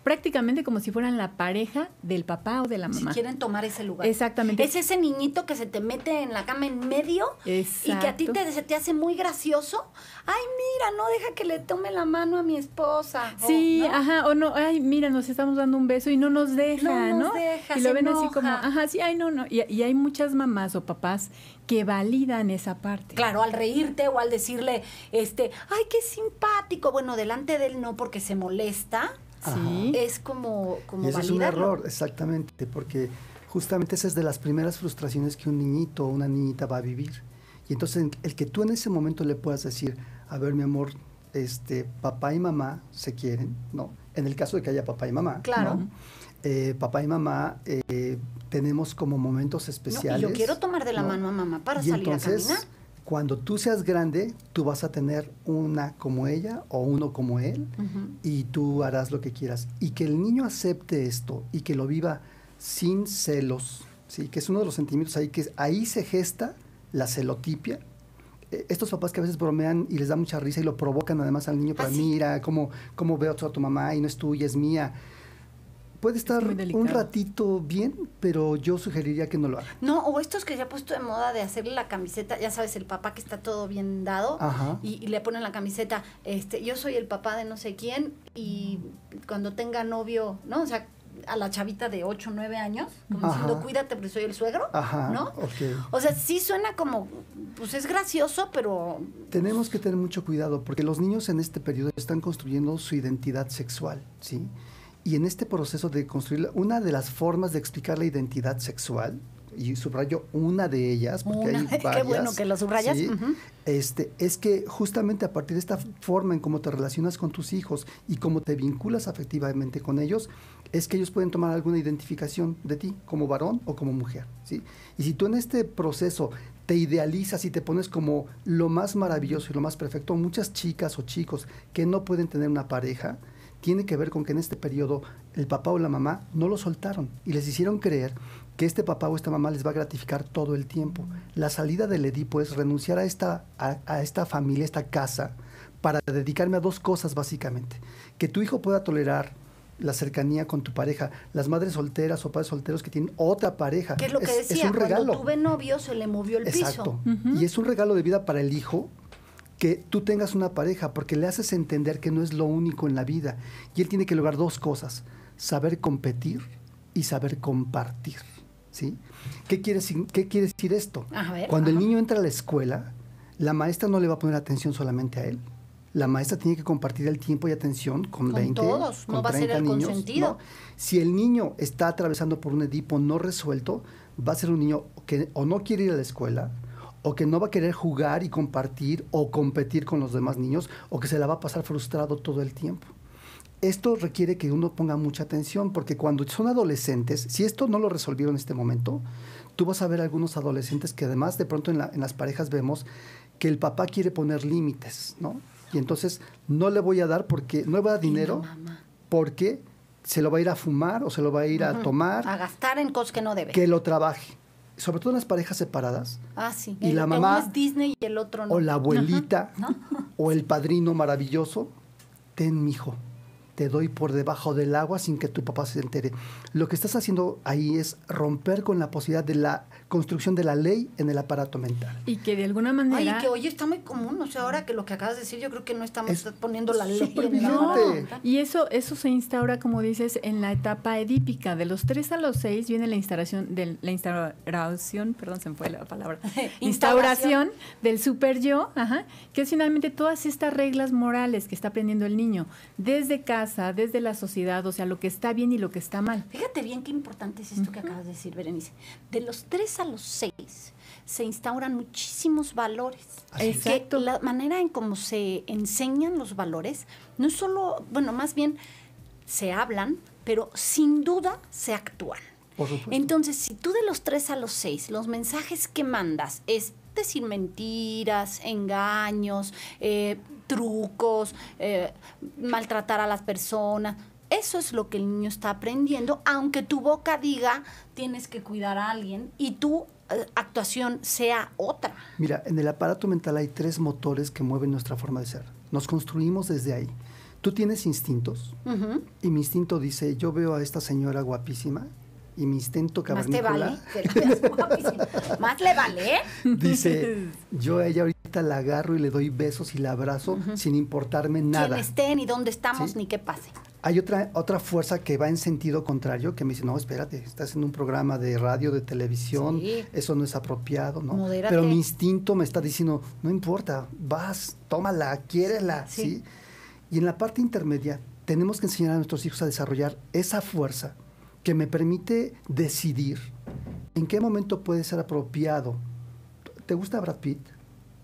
prácticamente como si fueran la pareja del papá o de la mamá. Si quieren tomar ese lugar. Exactamente. Es ese niñito que se te mete en la cama en medio y que a ti te, se te hace muy gracioso. Ay, mira, no deja que le tome la mano a mi esposa. Sí, ajá, o no, ay, mira, nos estamos dando un beso y no nos deja, ¿no? Nos y lo ven así como, ajá, sí, ay, no, no. Y, y hay muchas mamás o papás que validan esa parte. Claro, al reírte o al decirle, este, ay, qué simpático. Bueno, delante de él no, porque se molesta es como, como es un error, exactamente, porque justamente esa es de las primeras frustraciones que un niñito o una niñita va a vivir. Y entonces el que tú en ese momento le puedas decir, a ver mi amor, este, papá y mamá se quieren, ¿no? En el caso de que haya papá y mamá, claro. Eh, papá y mamá eh, tenemos como momentos especiales. quiero tomar de la mano a mamá para salir a caminar cuando tú seas grande, tú vas a tener una como ella o uno como él y tú harás lo que quieras. Y que el niño acepte esto y que lo viva sin celos, ¿sí? que es uno de los sentimientos ahí, que ahí se gesta la celotipia. E, estos papás que a veces bromean y les da mucha risa y lo provocan además al niño, para ah, mira, cómo, cómo veo a tu mamá y no es tuya, es mía puede estar un ratito bien, pero yo sugeriría que no lo haga. No, o estos que ya ha puesto de moda de hacerle la camiseta, ya sabes, el papá que está todo bien dado y, le ponen la camiseta, este, yo soy el papá de no sé quién y cuando tenga novio, ¿no? O sea, a la chavita de 8 o 9 años, como diciendo, cuídate porque soy el suegro, ¿no? O sea, sí suena como, pues es gracioso, pero... Tenemos que tener mucho cuidado porque los niños en este periodo están construyendo su identidad sexual, ¿sí? sí y en este proceso de construir una de las formas de explicar la identidad sexual, y subrayo una de ellas, porque hay varias. Qué bueno que lo subrayas. este, es que justamente a partir de esta forma en cómo te relacionas con tus hijos y cómo te vinculas afectivamente con ellos, es que ellos pueden tomar alguna identificación de ti como varón o como mujer. ¿sí? Y si tú en este proceso te idealizas y te pones como lo más maravilloso y lo más perfecto, muchas chicas o chicos que no pueden tener una pareja, tiene que ver con que en este periodo el papá o la mamá no lo soltaron y les hicieron creer que este papá o esta mamá les va a gratificar todo el tiempo. La salida del Edipo es renunciar a esta, a, esta familia, a esta casa, para dedicarme a dos cosas básicamente. Que tu hijo pueda tolerar la cercanía con tu pareja. Las madres solteras o padres solteros que tienen otra pareja. Que es lo que decía, un regalo. cuando tuve novio se le movió el piso. Y es un regalo de vida para el hijo que tú tengas una pareja, porque le haces entender que no es lo único en la vida. Y él tiene que lograr dos cosas, saber competir y saber compartir. ¿sí? ¿Qué, quiere, qué decir esto? Cuando el niño entra a la escuela, la maestra no le va a poner atención solamente a él. La maestra tiene que compartir el tiempo y atención con, con Con no niños, Si el niño está atravesando por un Edipo no resuelto, va a ser un niño que o no quiere ir a la escuela, o que no va a querer jugar y compartir o competir con los demás niños o que se la va a pasar frustrado todo el tiempo. Esto requiere que uno ponga mucha atención porque cuando son adolescentes, si esto no lo resolvieron en este momento, tú vas a ver algunos adolescentes que además de pronto en, las parejas vemos que el papá quiere poner límites, ¿no? Y entonces no le voy a dar porque no va a dar dinero porque se lo va a ir a fumar o se lo va a ir a tomar. A gastar en cosas que no debe. Que lo trabaje sobre todo las parejas separadas. Ah, sí. Y la mamá. Disney y el otro no. O la abuelita, o el padrino maravilloso. Ten, mi hijo te doy por debajo del agua sin que tu papá se entere. Lo que estás haciendo ahí es romper con la posibilidad de la construcción de la ley en el aparato mental. Y que de alguna manera... Ay, que hoy está muy común, o sea, ahora que lo que acabas de decir, yo creo que no estamos poniendo la ley no. Y eso, eso se instaura, como dices, en la etapa edípica. De los 3 a los 6 viene la instalación, de la instauración, perdón, se me fue la palabra, instauración del super yo, que es finalmente todas estas reglas morales que está aprendiendo el niño desde casa desde la sociedad, o sea, lo que está bien y lo que está mal. Fíjate bien qué importante es esto que acabas de decir, Berenice. De los tres a los seis se instauran muchísimos valores. Exacto. la manera en cómo se enseñan los valores, no es solo, bueno, más bien se hablan, pero sin duda se actúan. Por Entonces, si tú de los tres a los seis, los mensajes que mandas es decir mentiras, engaños, eh, trucos, eh, maltratar a las personas. Eso es lo que el niño está aprendiendo, aunque tu boca diga tienes que cuidar a alguien y tu eh, actuación sea otra. Mira, en el aparato mental hay tres motores que mueven nuestra forma de ser. Nos construimos desde ahí. Tú tienes instintos y mi instinto dice, yo veo a esta señora guapísima y mi instinto cavernícola. Más te vale, más le vale. ¿eh? Dice, yo a ella ahorita la agarro y le doy besos y la abrazo sin importarme nada. Quién esté, ni dónde estamos, ni qué pase. Hay otra, otra fuerza que va en sentido contrario, que me dice, no, espérate, estás en un programa de radio, de televisión, eso no es apropiado, ¿no? Pero mi instinto me está diciendo, no importa, vas, tómala, quiérela, ¿sí? Y en la parte intermedia tenemos que enseñar a nuestros hijos a desarrollar esa fuerza, que me permite decidir en qué momento puede ser apropiado. ¿Te gusta Brad Pitt?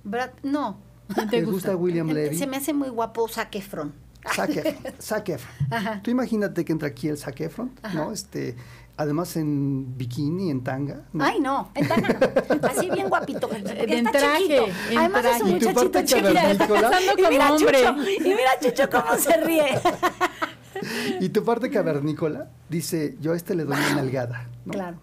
Brad, no. ¿Te, ¿Te gusta? William eh, eh, Levy? Se me hace muy guapo Zac Efron. Zac Efron. Zac Efron. Tú imagínate que entra aquí el Zac Efron, ¿no? Este, además en bikini, en tanga. ¿no? Ay, no, en tanga. No. Así bien guapito. En traje. En además traje. es un muchachito chiquito. como y mira, Chucho, y mira Chucho cómo se ríe y tu parte cavernícola dice, yo a este le doy una nalgada. Claro.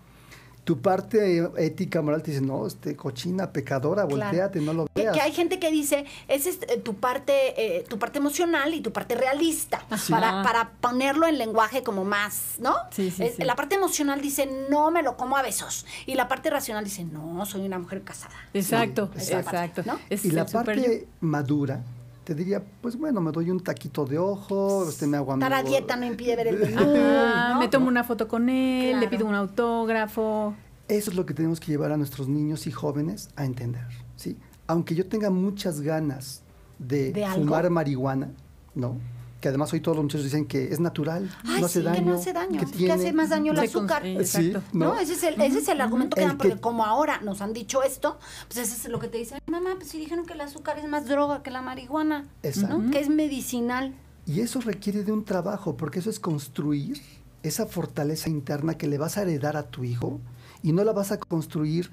Tu parte ética, moral, dice, no, este, cochina, pecadora, volteate, no lo veas. Que, hay gente que dice, esa es este, tu parte, eh, tu parte emocional y tu parte realista, ah, ah. para, ponerlo en lenguaje como más, ¿no? Sí, eh, sí, la parte emocional dice, no me lo como a besos. Y la parte racional dice, no, soy una mujer casada. Exacto, exacto. Y la parte madura, te diría, pues bueno, me doy un taquito de ojo, este, me hago La dieta no impide ver el video. Me tomo una foto con él, le pido un autógrafo. Eso es lo que tenemos que llevar a nuestros niños y jóvenes a entender, ¿sí? Aunque yo tenga muchas ganas ¿De fumar marihuana, ¿no? que además hoy todos los muchachos dicen que es natural, no, hace daño, que no hace daño, que, hace más daño el azúcar. exacto ¿no? Ese, es el, argumento que dan, porque como ahora nos han dicho esto, pues eso es lo que te dicen, mamá, pues si dijeron que el azúcar es más droga que la marihuana, ¿no? que es medicinal. Y eso requiere de un trabajo, porque eso es construir esa fortaleza interna que le vas a heredar a tu hijo y no la vas a construir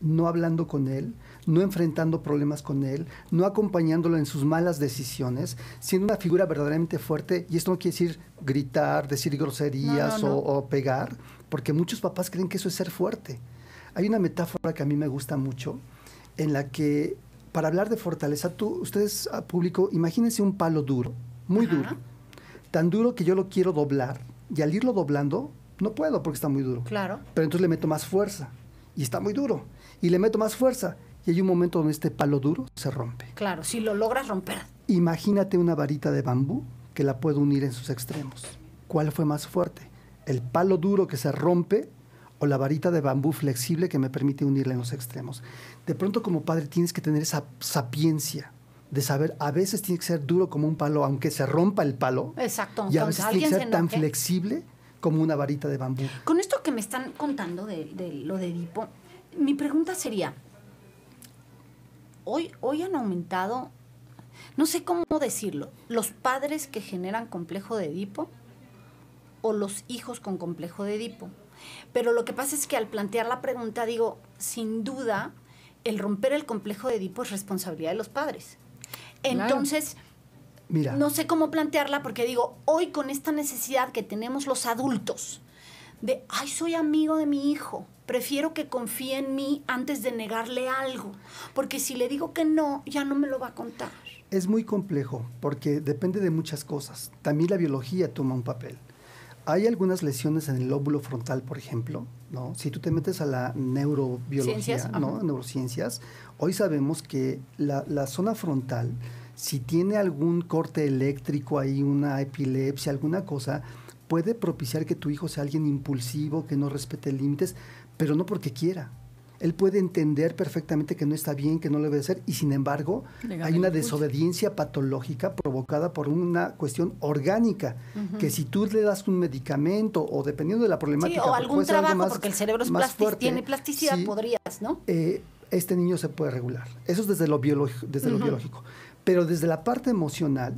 no hablando con él, no enfrentando problemas con él, no acompañándolo en sus malas decisiones, siendo una figura verdaderamente fuerte. Y esto no quiere decir gritar, decir groserías O, pegar, porque muchos papás creen que eso es ser fuerte. Hay una metáfora que a mí me gusta mucho, en la que para hablar de fortaleza, tú, ustedes, ah, público, imagínense un palo duro, muy duro, tan duro que yo lo quiero doblar. Y al irlo doblando, no puedo porque está muy duro. Claro. Pero entonces le meto más fuerza y está muy duro. Y le meto más fuerza y hay un momento donde este palo duro se rompe. Claro, si lo logras romper. Imagínate una varita de bambú que la puedo unir en sus extremos. ¿Cuál fue más fuerte? ¿El palo duro que se rompe o la varita de bambú flexible que me permite unirla en los extremos? De pronto como padre tienes que tener esa sapiencia de saber, a veces tiene que ser duro como un palo, aunque se rompa el palo. Exacto. Y a veces tiene que ser tan flexible como una varita de bambú. Con esto que me están contando de, de lo de Edipo, mi pregunta sería, hoy, han aumentado, no sé cómo decirlo, los padres que generan complejo de Edipo o los hijos con complejo de Edipo. Pero lo que pasa es que al plantear la pregunta digo, sin duda, el romper el complejo de Edipo es responsabilidad de los padres. Entonces, Mira. no sé cómo plantearla porque digo, hoy con esta necesidad que tenemos los adultos de, ay, soy amigo de mi hijo, prefiero que confíe en mí antes de negarle algo, porque si le digo que no, ya no me lo va a contar. Es muy complejo porque depende de muchas cosas. También la biología toma un papel. Hay algunas lesiones en el lóbulo frontal, por ejemplo, ¿no? Si tú te metes a la neurobiología, ¿no? Neurociencias, hoy sabemos que la, la zona frontal, si tiene algún corte eléctrico ahí, una epilepsia, alguna cosa, puede propiciar que tu hijo sea alguien impulsivo, que no respete límites, pero no porque quiera. Él puede entender perfectamente que no está bien, que no lo debe hacer, y sin embargo hay una desobediencia patológica provocada por una cuestión orgánica, que si tú le das un medicamento o dependiendo de la problemática... o pues, algún trabajo, porque el cerebro es tiene plasticidad, podrías, ¿no? Eh, este niño se puede regular. Eso es desde lo, desde lo biológico. Pero desde la parte emocional,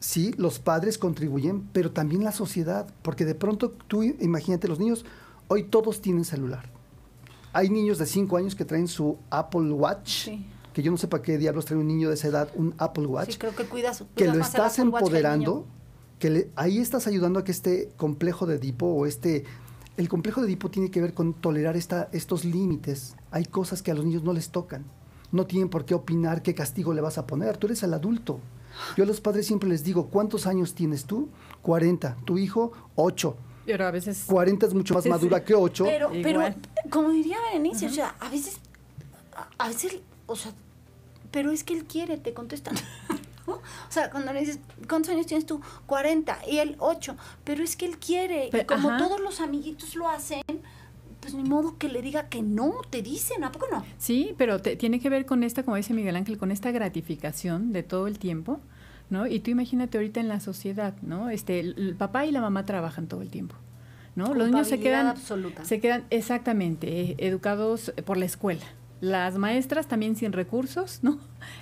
sí, los padres contribuyen, pero también la sociedad, porque de pronto tú imagínate los niños Hoy todos tienen celular. Hay niños de 5 años que traen su Apple Watch. Que yo no sé para qué diablos trae un niño de esa edad un Apple Watch. que que lo estás empoderando, que, ahí estás ayudando a que este complejo de Edipo o este el complejo de Edipo tiene que ver con tolerar esta, estos límites. Hay cosas que a los niños no les tocan. No tienen por qué opinar qué castigo le vas a poner. Tú eres el adulto. Yo a los padres siempre les digo, ¿cuántos años tienes tú? 40. Tu hijo, 8. Pero a veces... 40 es mucho más madura que 8. Pero, como diría Berenice, a veces, a veces, o sea, pero es que él quiere, te contestan. O sea, cuando le dices, ¿cuántos años tienes tú? 40 y él 8, pero es que él quiere. y como todos los amiguitos lo hacen, pues ni modo que le diga que no, te dicen, ¿a poco no? Sí, pero tiene que ver con esta, como dice Miguel Ángel, con esta gratificación de todo el tiempo ¿no? Y tú imagínate ahorita en la sociedad, ¿no? Este, el papá y la mamá trabajan todo el tiempo. ¿no? Los niños se quedan absoluta. se quedan exactamente eh, educados por la escuela. Las maestras también sin recursos, ¿no?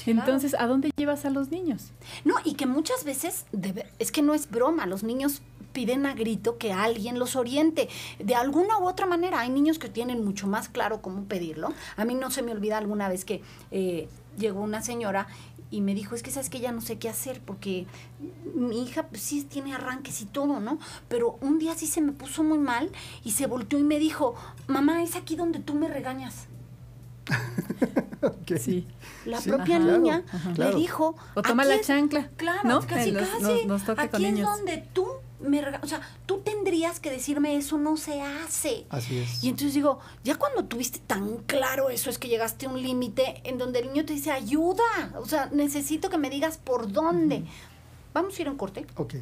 Entonces, ¿a dónde llevas a los niños? No, y que muchas veces es que no es broma, los niños piden a grito que alguien los oriente de alguna u otra manera. Hay niños que tienen mucho más claro cómo pedirlo. A mí no se me olvida alguna vez que eh, llegó una señora y me dijo, es que sabes que ya no sé qué hacer, porque mi hija pues, sí tiene arranques y todo, ¿no? Pero un día sí se me puso muy mal y se volteó y me dijo, mamá, es aquí donde tú me regañas. que sí. La propia niña le dijo... O toma la chancla. Claro, casi, casi. aquí es donde tú me regañas. O sea, tú tendrías que decirme eso no se hace. Así es. Y entonces digo, ya cuando tuviste tan claro eso es que llegaste a un límite en donde el niño te dice, ayuda, o sea, necesito que me digas por dónde. Vamos a ir a un corte. Ok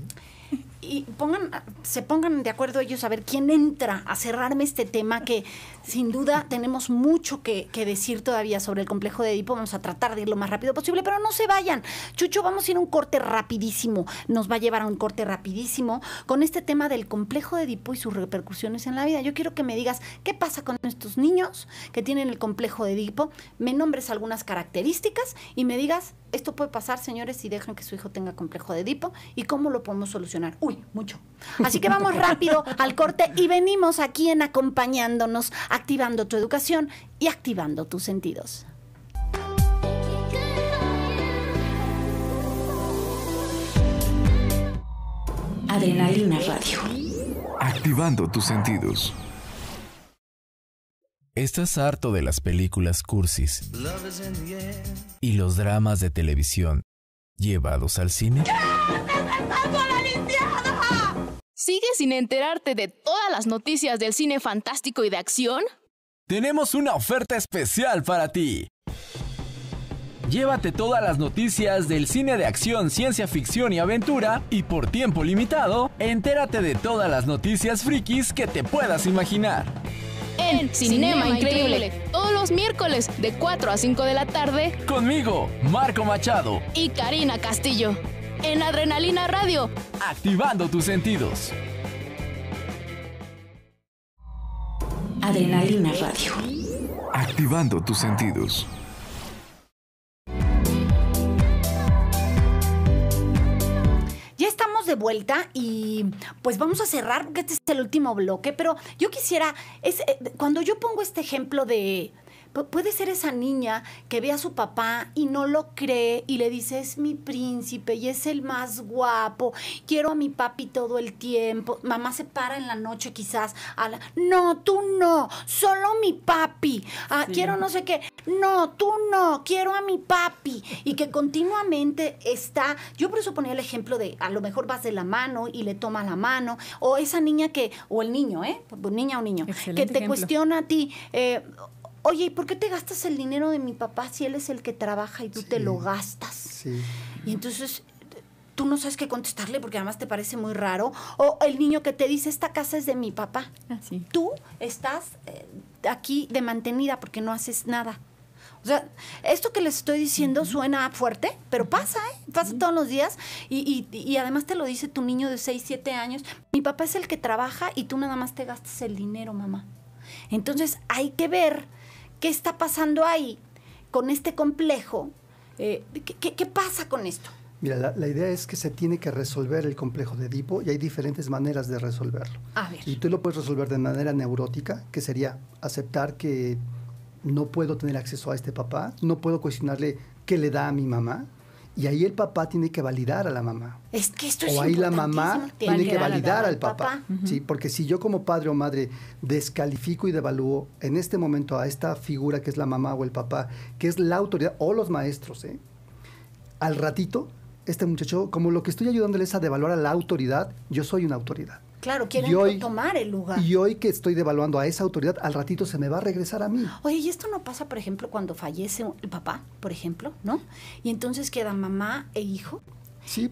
y pongan, se pongan de acuerdo ellos a ver quién entra a cerrarme este tema que sin duda tenemos mucho que, decir todavía sobre el complejo de Edipo. Vamos a tratar de ir lo más rápido posible, pero no se vayan. Chucho, vamos a ir a un corte rapidísimo. Nos va a llevar a un corte rapidísimo con este tema del complejo de Edipo y sus repercusiones en la vida. Yo quiero que me digas qué pasa con estos niños que tienen el complejo de Edipo, me nombres algunas características y me digas, esto puede pasar, señores, si dejan que su hijo tenga complejo de Edipo y cómo lo podemos solucionar. Uy, mucho. Así que vamos rápido al corte y venimos aquí en acompañándonos, activando tu educación y activando tus sentidos. Adrenalina Radio. Activando tus sentidos. ¿Estás harto de las películas cursis y los dramas de televisión llevados al cine? ¿Sigues sin enterarte de todas las noticias del cine fantástico y de acción? Tenemos una oferta especial para ti. Llévate todas las noticias del cine de acción, ciencia ficción y aventura y por tiempo limitado, entérate de todas las noticias frikis que te puedas imaginar. En Cinema Increíble, todos los miércoles de 4 a 5 de la tarde, conmigo, Marco Machado y Karina Castillo en Adrenalina Radio. Activando tus sentidos. Adrenalina Radio. Activando tus sentidos. Ya estamos de vuelta y pues vamos a cerrar porque este es el último bloque, pero yo quisiera, es, eh, cuando yo pongo este ejemplo de, puede ser esa niña que ve a su papá y no lo cree y le dice, es mi príncipe y es el más guapo, quiero a mi papi todo el tiempo. Mamá se para en la noche quizás a la, no, tú no, solo mi papi, ah, quiero no sé qué, no, tú no, quiero a mi papi. Y que continuamente está, yo por eso ponía el ejemplo de, a lo mejor vas de la mano y le tomas la mano, o esa niña que, o el niño, ¿eh? Niña o niño, que te cuestiona a ti. Eh, oye, ¿y por qué te gastas el dinero de mi papá si él es el que trabaja y tú te lo gastas? Sí. Y entonces tú no sabes qué contestarle porque además te parece muy raro. O el niño que te dice, esta casa es de mi papá. Ah, tú estás eh, aquí de mantenida porque no haces nada. O sea, esto que les estoy diciendo suena fuerte, pero pasa, ¿eh? Pasa todos los días. Y, y, además te lo dice tu niño de 6, 7 años. Mi papá es el que trabaja y tú nada más te gastas el dinero, mamá. Entonces hay que ver ¿Qué está pasando ahí con este complejo? Eh, ¿qué, pasa con esto? Mira, la, la, idea es que se tiene que resolver el complejo de Edipo y hay diferentes maneras de resolverlo. Y tú lo puedes resolver de manera neurótica, que sería aceptar que no puedo tener acceso a este papá, no puedo cuestionarle qué le da a mi mamá, y ahí el papá tiene que validar a la mamá. Es que esto es O ahí la mamá tiene que validar al papá. ¿sí? Porque si yo como padre o madre descalifico y devalúo en este momento a esta figura que es la mamá o el papá, que es la autoridad, o los maestros, ¿eh? al ratito, este muchacho, como lo que estoy ayudándole es a devaluar a la autoridad, yo soy una autoridad. Claro, quieren tomar el lugar. Y hoy que estoy devaluando a esa autoridad, al ratito se me va a regresar a mí. Oye, ¿y esto no pasa, por ejemplo, cuando fallece el papá, por ejemplo, ¿no? Y entonces queda mamá e hijo.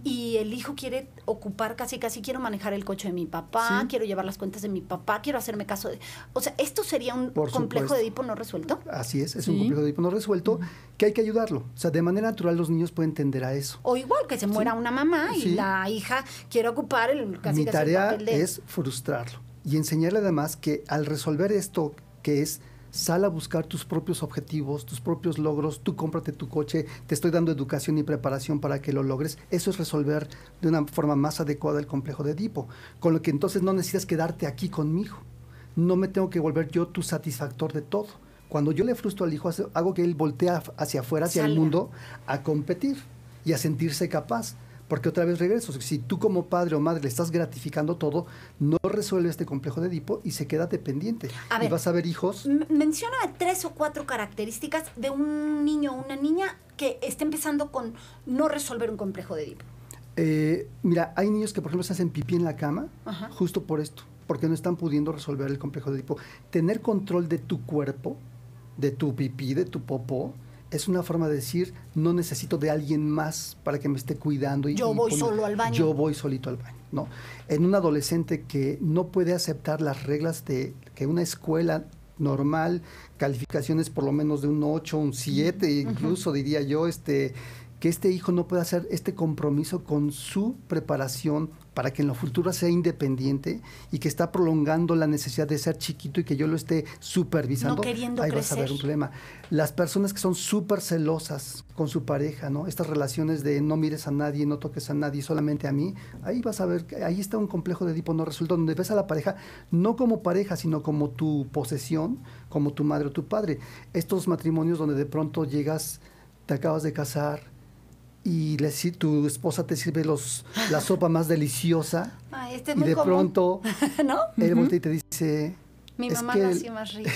Y el hijo quiere ocupar casi, casi quiero manejar el coche de mi papá, quiero llevar las cuentas de mi papá, quiero hacerme caso de... O sea, esto sería un complejo de Edipo no resuelto. Así es, es un complejo de Edipo no resuelto que hay que ayudarlo. O sea, de manera natural los niños pueden tender a eso. O igual que se muera una mamá y la hija quiere ocupar el casi, mi tarea casi el es frustrarlo y enseñarle además que al resolver esto que es sal a buscar tus propios objetivos, tus propios logros, tú cómprate tu coche, te estoy dando educación y preparación para que lo logres. Eso es resolver de una forma más adecuada el complejo de Edipo, con lo que entonces no necesitas quedarte aquí conmigo. No me tengo que volver yo tu satisfactor de todo. Cuando yo le frustro al hijo, hago que él voltea hacia afuera, hacia el mundo, a competir y a sentirse capaz. Porque otra vez regreso, si tú como padre o madre le estás gratificando todo, no resuelve este complejo de Edipo y se queda dependiente. A y vas a ver hijos. Menciona tres o cuatro características de un niño o una niña que esté empezando con no resolver un complejo de Edipo. Eh, mira, hay niños que, por ejemplo, se hacen pipí en la cama justo por esto, porque no están pudiendo resolver el complejo de Edipo. Tener control de tu cuerpo, de tu pipí, de tu popó, es una forma de decir, no necesito de alguien más para que me esté cuidando. Y, yo voy solo al baño. Yo voy solito al baño, ¿no? En un adolescente que no puede aceptar las reglas de que una escuela normal, calificaciones por lo menos de un 8, un 7, incluso diría yo, este que este hijo no pueda hacer este compromiso con su preparación para que en la futura sea independiente y que está prolongando la necesidad de ser chiquito y que yo lo esté supervisando, no queriendo ahí vas a ver un problema. Las personas que son súper celosas con su pareja, ¿no? Estas relaciones de no mires a nadie, no toques a nadie, solamente a mí, ahí vas a ver que ahí está un complejo de tipo no resulta, donde ves a la pareja no como pareja, sino como tu posesión, como tu madre o tu padre. Estos matrimonios donde de pronto llegas, te acabas de casar, y le, tu esposa te sirve los, la sopa más deliciosa Ay, este es y de pronto ¿No? él y te dice mi mamá lo hacía más rico.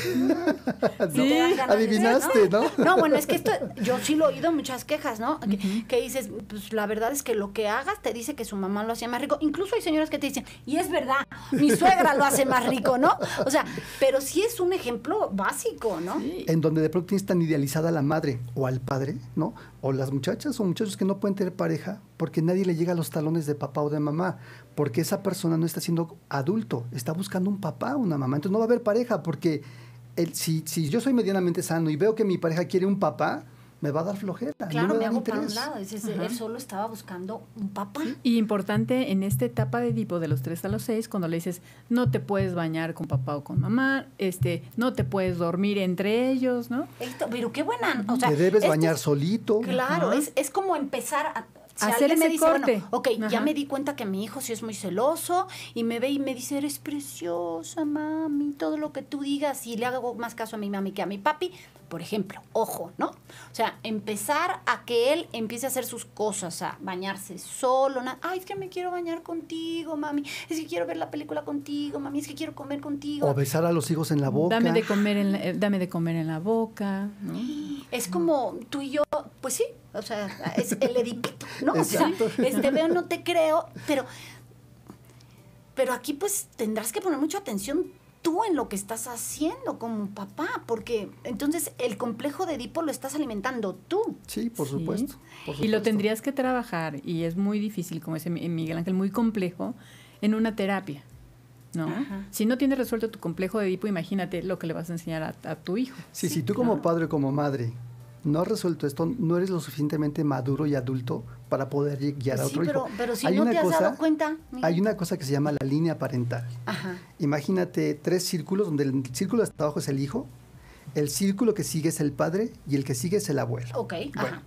¿Sí? Adivinaste, ¿no? ¿no? bueno, es que esto, yo sí lo he oído muchas quejas, ¿no? que, dices, pues la verdad es que lo que hagas te dice que su mamá lo hacía más rico. Incluso hay señoras que te dicen, y es verdad, mi suegra lo hace más rico, ¿no? O sea, pero sí es un ejemplo básico, ¿no? En donde de pronto tienes tan idealizada a la madre o al padre, ¿no? o las muchachas o muchachos que no pueden tener pareja porque nadie le llega a los talones de papá o de mamá, porque esa persona no está siendo adulto, está buscando un papá o una mamá. Entonces no va a haber pareja porque el, si, si yo soy medianamente sano y veo que mi pareja quiere un papá, me va a dar flojera. Claro, me, hago para un lado. él eh, solo estaba buscando un papá. Y importante en esta etapa de tipo de los tres a los 6, cuando le dices, no te puedes bañar con papá o con mamá, este, no te puedes dormir entre ellos, ¿no? pero qué buena. te debes bañar solito. Claro, es, como empezar a. Hacer corte. Bueno, ok, ya me di cuenta que mi hijo sí es muy celoso y me ve y me dice, eres preciosa, mami, todo lo que tú digas y le hago más caso a mi mami que a mi papi, por ejemplo, ojo, ¿no? O sea, empezar a que él empiece a hacer sus cosas, a bañarse solo, ay, es que me quiero bañar contigo, mami, es que quiero ver la película contigo, mami, es que quiero comer contigo. O besar a los hijos en la boca. Dame de comer en la, eh, dame de comer en la boca. Es como tú y yo, pues sí, o sea, es el edipito, ¿no? Exacto. O sea, este, veo, no te creo, pero pero aquí pues tendrás que poner mucha atención tú en lo que estás haciendo como papá, porque entonces el complejo de Edipo lo estás alimentando tú. Sí, por, Supuesto, Y lo tendrías que trabajar, y es muy difícil, como dice Miguel Ángel, muy complejo, en una terapia. ¿No? Si no tienes resuelto tu complejo de Edipo, imagínate lo que le vas a enseñar a, tu hijo. Sí, si tú como padre o como madre no has resuelto esto, no eres lo suficientemente maduro y adulto para poder guiar a otro sí, pero, Pero si hay no te has dado cuenta. Hay una cosa que se llama la línea parental. Imagínate tres círculos donde el círculo hasta abajo es el hijo, el círculo que sigue es el padre y el que sigue es el abuelo. Ok. Ajá.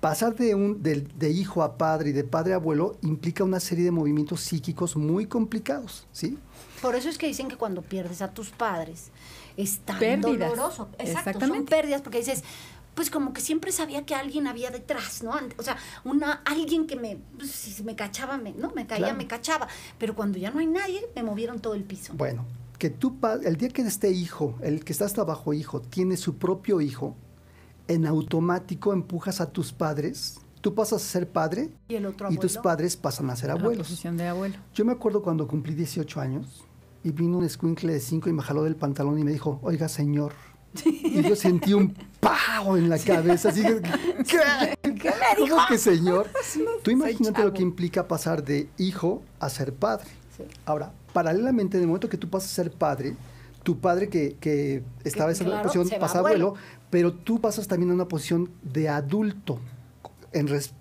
Pasar de, un, de, hijo a padre y de padre a abuelo implica una serie de movimientos psíquicos muy complicados, ¿sí? Por eso es que dicen que cuando pierdes a tus padres es tan doloroso. Exactamente. son pérdidas porque dices, pues como que siempre sabía que alguien había detrás, ¿no? O sea, una, alguien que me, pues, si me cachaba, me, ¿no? Me caía, me cachaba. Pero cuando ya no hay nadie, me movieron todo el piso. Bueno, que tú, el día que este hijo, el que está hasta abajo hijo, tiene su propio hijo, en automático empujas a tus padres tú pasas a ser padre y, tus padres pasan a ser abuelos. La de abuelo. Yo me acuerdo cuando cumplí 18 años y vino un escuincle de 5 y me jaló del pantalón y me dijo, oiga señor, y yo sentí un pao en la cabeza. Así que, ¿qué? me dijo? que señor? Tú imagínate lo que implica pasar de hijo a ser padre. Ahora, paralelamente, en el momento que tú pasas a ser padre, tu padre que, que estaba en esa posición de abuelo, pero tú pasas también a una posición de adulto.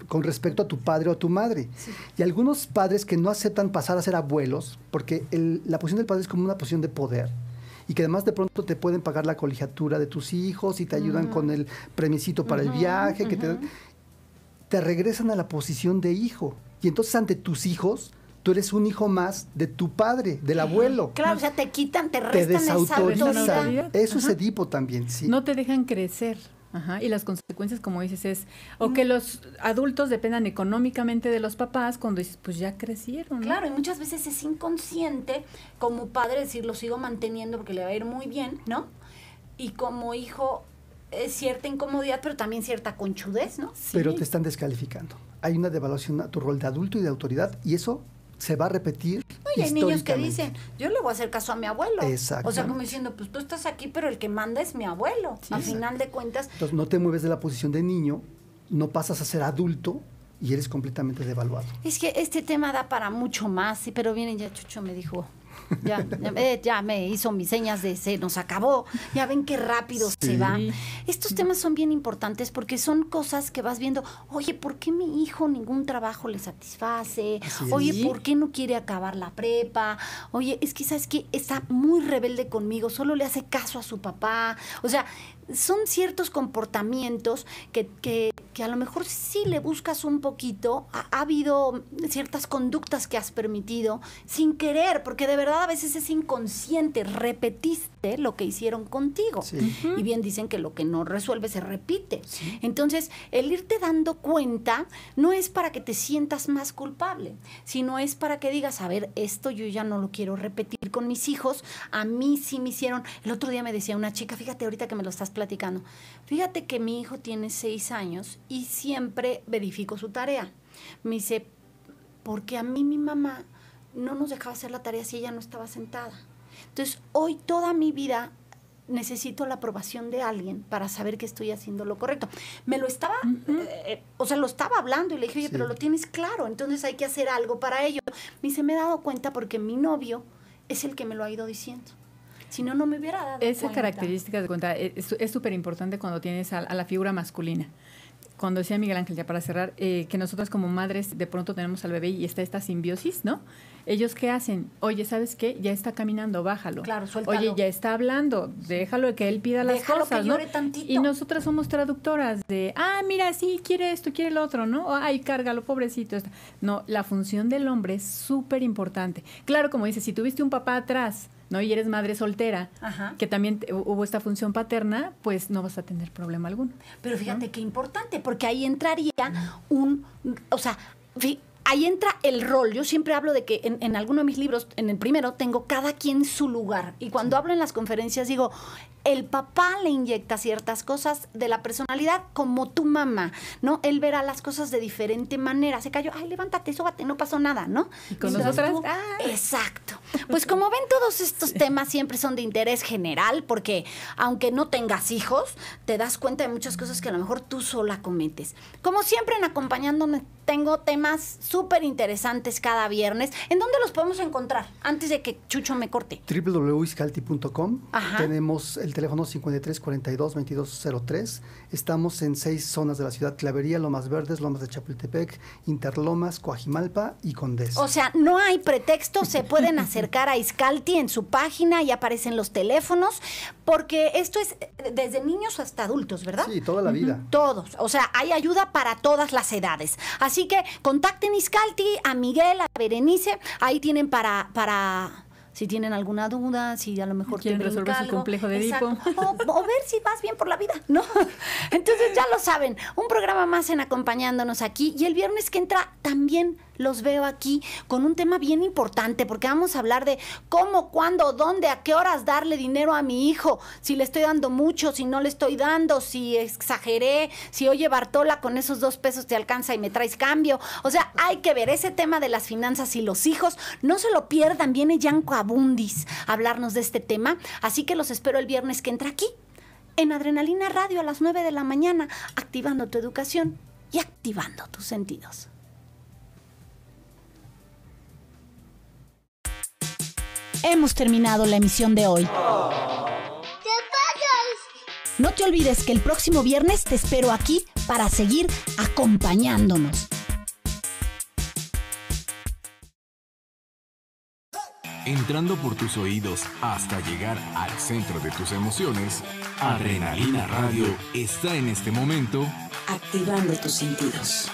con respecto a tu padre o a tu madre. Y algunos padres que no aceptan pasar a ser abuelos, porque la posición del padre es como una posición de poder y que además de pronto te pueden pagar la colegiatura de tus hijos y te ayudan con mm. el premisito para el viaje, que te, te regresan a la posición de hijo. Y entonces ante tus hijos, tú eres un hijo más de tu padre, del abuelo. Claro, o sea, te quitan, te restan te desautorizan. Eso es Edipo también, sí. No te dejan crecer. Ajá, y las consecuencias, como dices, es o que los adultos dependan económicamente de los papás cuando dices, pues ya crecieron. Claro, y muchas veces es inconsciente como padre decir, lo sigo manteniendo porque le va a ir muy bien, ¿no? Y como hijo, es cierta incomodidad, pero también cierta conchudez, ¿no? Sí. Pero te están descalificando. Hay una devaluación a tu rol de adulto y de autoridad y eso se va a repetir. No, y hay niños que dicen, yo le voy a hacer caso a mi abuelo. Exacto. O sea, como diciendo, pues tú estás aquí, pero el que manda es mi abuelo. Al a final de cuentas. Entonces no te mueves de la posición de niño, no pasas a ser adulto y eres completamente devaluado. Es que este tema da para mucho más, pero viene ya Chucho me dijo, ya, eh, ya me hizo mis señas de se nos acabó. Ya ven qué rápido se va. Estos temas son bien importantes porque son cosas que vas viendo. Oye, ¿por qué mi hijo ningún trabajo le satisface? Oye, ¿por qué no quiere acabar la prepa? Oye, es que sabes que está muy rebelde conmigo, solo le hace caso a su papá. O sea, son ciertos comportamientos que, que, a lo mejor sí le buscas un poquito, ha, habido ciertas conductas que has permitido sin querer, porque de verdad a veces es inconsciente, repetiste lo que hicieron contigo. Y bien dicen que lo que no resuelve se repite. Entonces, el irte dando cuenta no es para que te sientas más culpable, sino es para que digas, a ver, esto yo ya no lo quiero repetir con mis hijos, a mí sí me hicieron, el otro día me decía una chica, fíjate ahorita que me lo estás platicando. Fíjate que mi hijo tiene seis años y siempre verifico su tarea. Me dice, porque a mí mi mamá no nos dejaba hacer la tarea si ella no estaba sentada. Entonces, hoy toda mi vida necesito la aprobación de alguien para saber que estoy haciendo lo correcto. Me lo estaba, eh, eh, o sea, lo estaba hablando y le dije, oye, pero lo tienes claro, entonces hay que hacer algo para ello. Me dice, me he dado cuenta porque mi novio es el que me lo ha ido diciendo. Si no, no me hubiera dado. Esa característica de cuenta e, es súper importante cuando tienes a, la figura masculina cuando decía Miguel Ángel, ya para cerrar, eh, que nosotras como madres de pronto tenemos al bebé y está esta simbiosis, ¿no? Ellos qué hacen? Oye, ¿sabes qué? Ya está caminando, bájalo. Claro, suéltalo. Oye, ya está hablando, déjalo que él pida las cosas, ¿no? Y nosotras somos traductoras de, ah, mira, sí, quiere esto, quiere el otro, ¿no? Ah, ay, cárgalo, pobrecito. No, la función del hombre es súper importante. Claro, como dice si tuviste un papá atrás y eres madre soltera, que también hubo esta función paterna, pues no vas a tener problema alguno. Pero fíjate qué importante, porque ahí entraría un, o sea, ahí entra el rol. Yo siempre hablo de que en, en, alguno de mis libros, en el primero, tengo cada quien su lugar. Y cuando hablo en las conferencias digo, el papá le inyecta ciertas cosas de la personalidad como tu mamá, ¿no? Él verá las cosas de diferente manera. Se cayó, ay, levántate, súbate, no pasó nada, ¿no? con ah. Exacto. Pues como ven, todos estos temas siempre son de interés general, porque aunque no tengas hijos, te das cuenta de muchas cosas que a lo mejor tú sola cometes. Como siempre, en acompañándome tengo temas súper interesantes cada viernes. ¿En dónde los podemos encontrar? Antes de que Chucho me corte. www.iscalti.com. Tenemos el teléfono 5342-2203. Estamos en seis zonas de la ciudad. Clavería, Lomas Verdes, Lomas de Chapultepec, Interlomas, Coajimalpa y Condés. O sea, no hay pretexto. Se pueden acercar a Iscalti en su página y aparecen los teléfonos. Porque esto es desde niños hasta adultos, ¿verdad? Sí, toda la vida. Todos. O sea, hay ayuda para todas las edades. Así Así que contacten Iscalti, a Miguel, a Berenice, ahí tienen para, para si tienen alguna duda, si a lo mejor quieren resolver su complejo de Edipo. o, ver si vas bien por la vida, ¿no? Entonces ya lo saben, un programa más en acompañándonos aquí y el viernes que entra también los veo aquí con un tema bien importante, porque vamos a hablar de cómo, cuándo, dónde, a qué horas darle dinero a mi hijo, si le estoy dando mucho, si no le estoy dando, si exageré, si oye Bartola, con esos dos pesos te alcanza y me traes cambio. O sea, hay que ver ese tema de las finanzas y los hijos. No se lo pierdan, viene Yanco Abundis a hablarnos de este tema, así que los espero el viernes que entra aquí. En Adrenalina Radio a las 9 de la mañana, activando tu educación y activando tus sentidos. Hemos terminado la emisión de hoy. No te olvides que el próximo viernes te espero aquí para seguir acompañándonos. Entrando por tus oídos hasta llegar al centro de tus emociones, Adrenalina Radio está en este momento activando tus sentidos.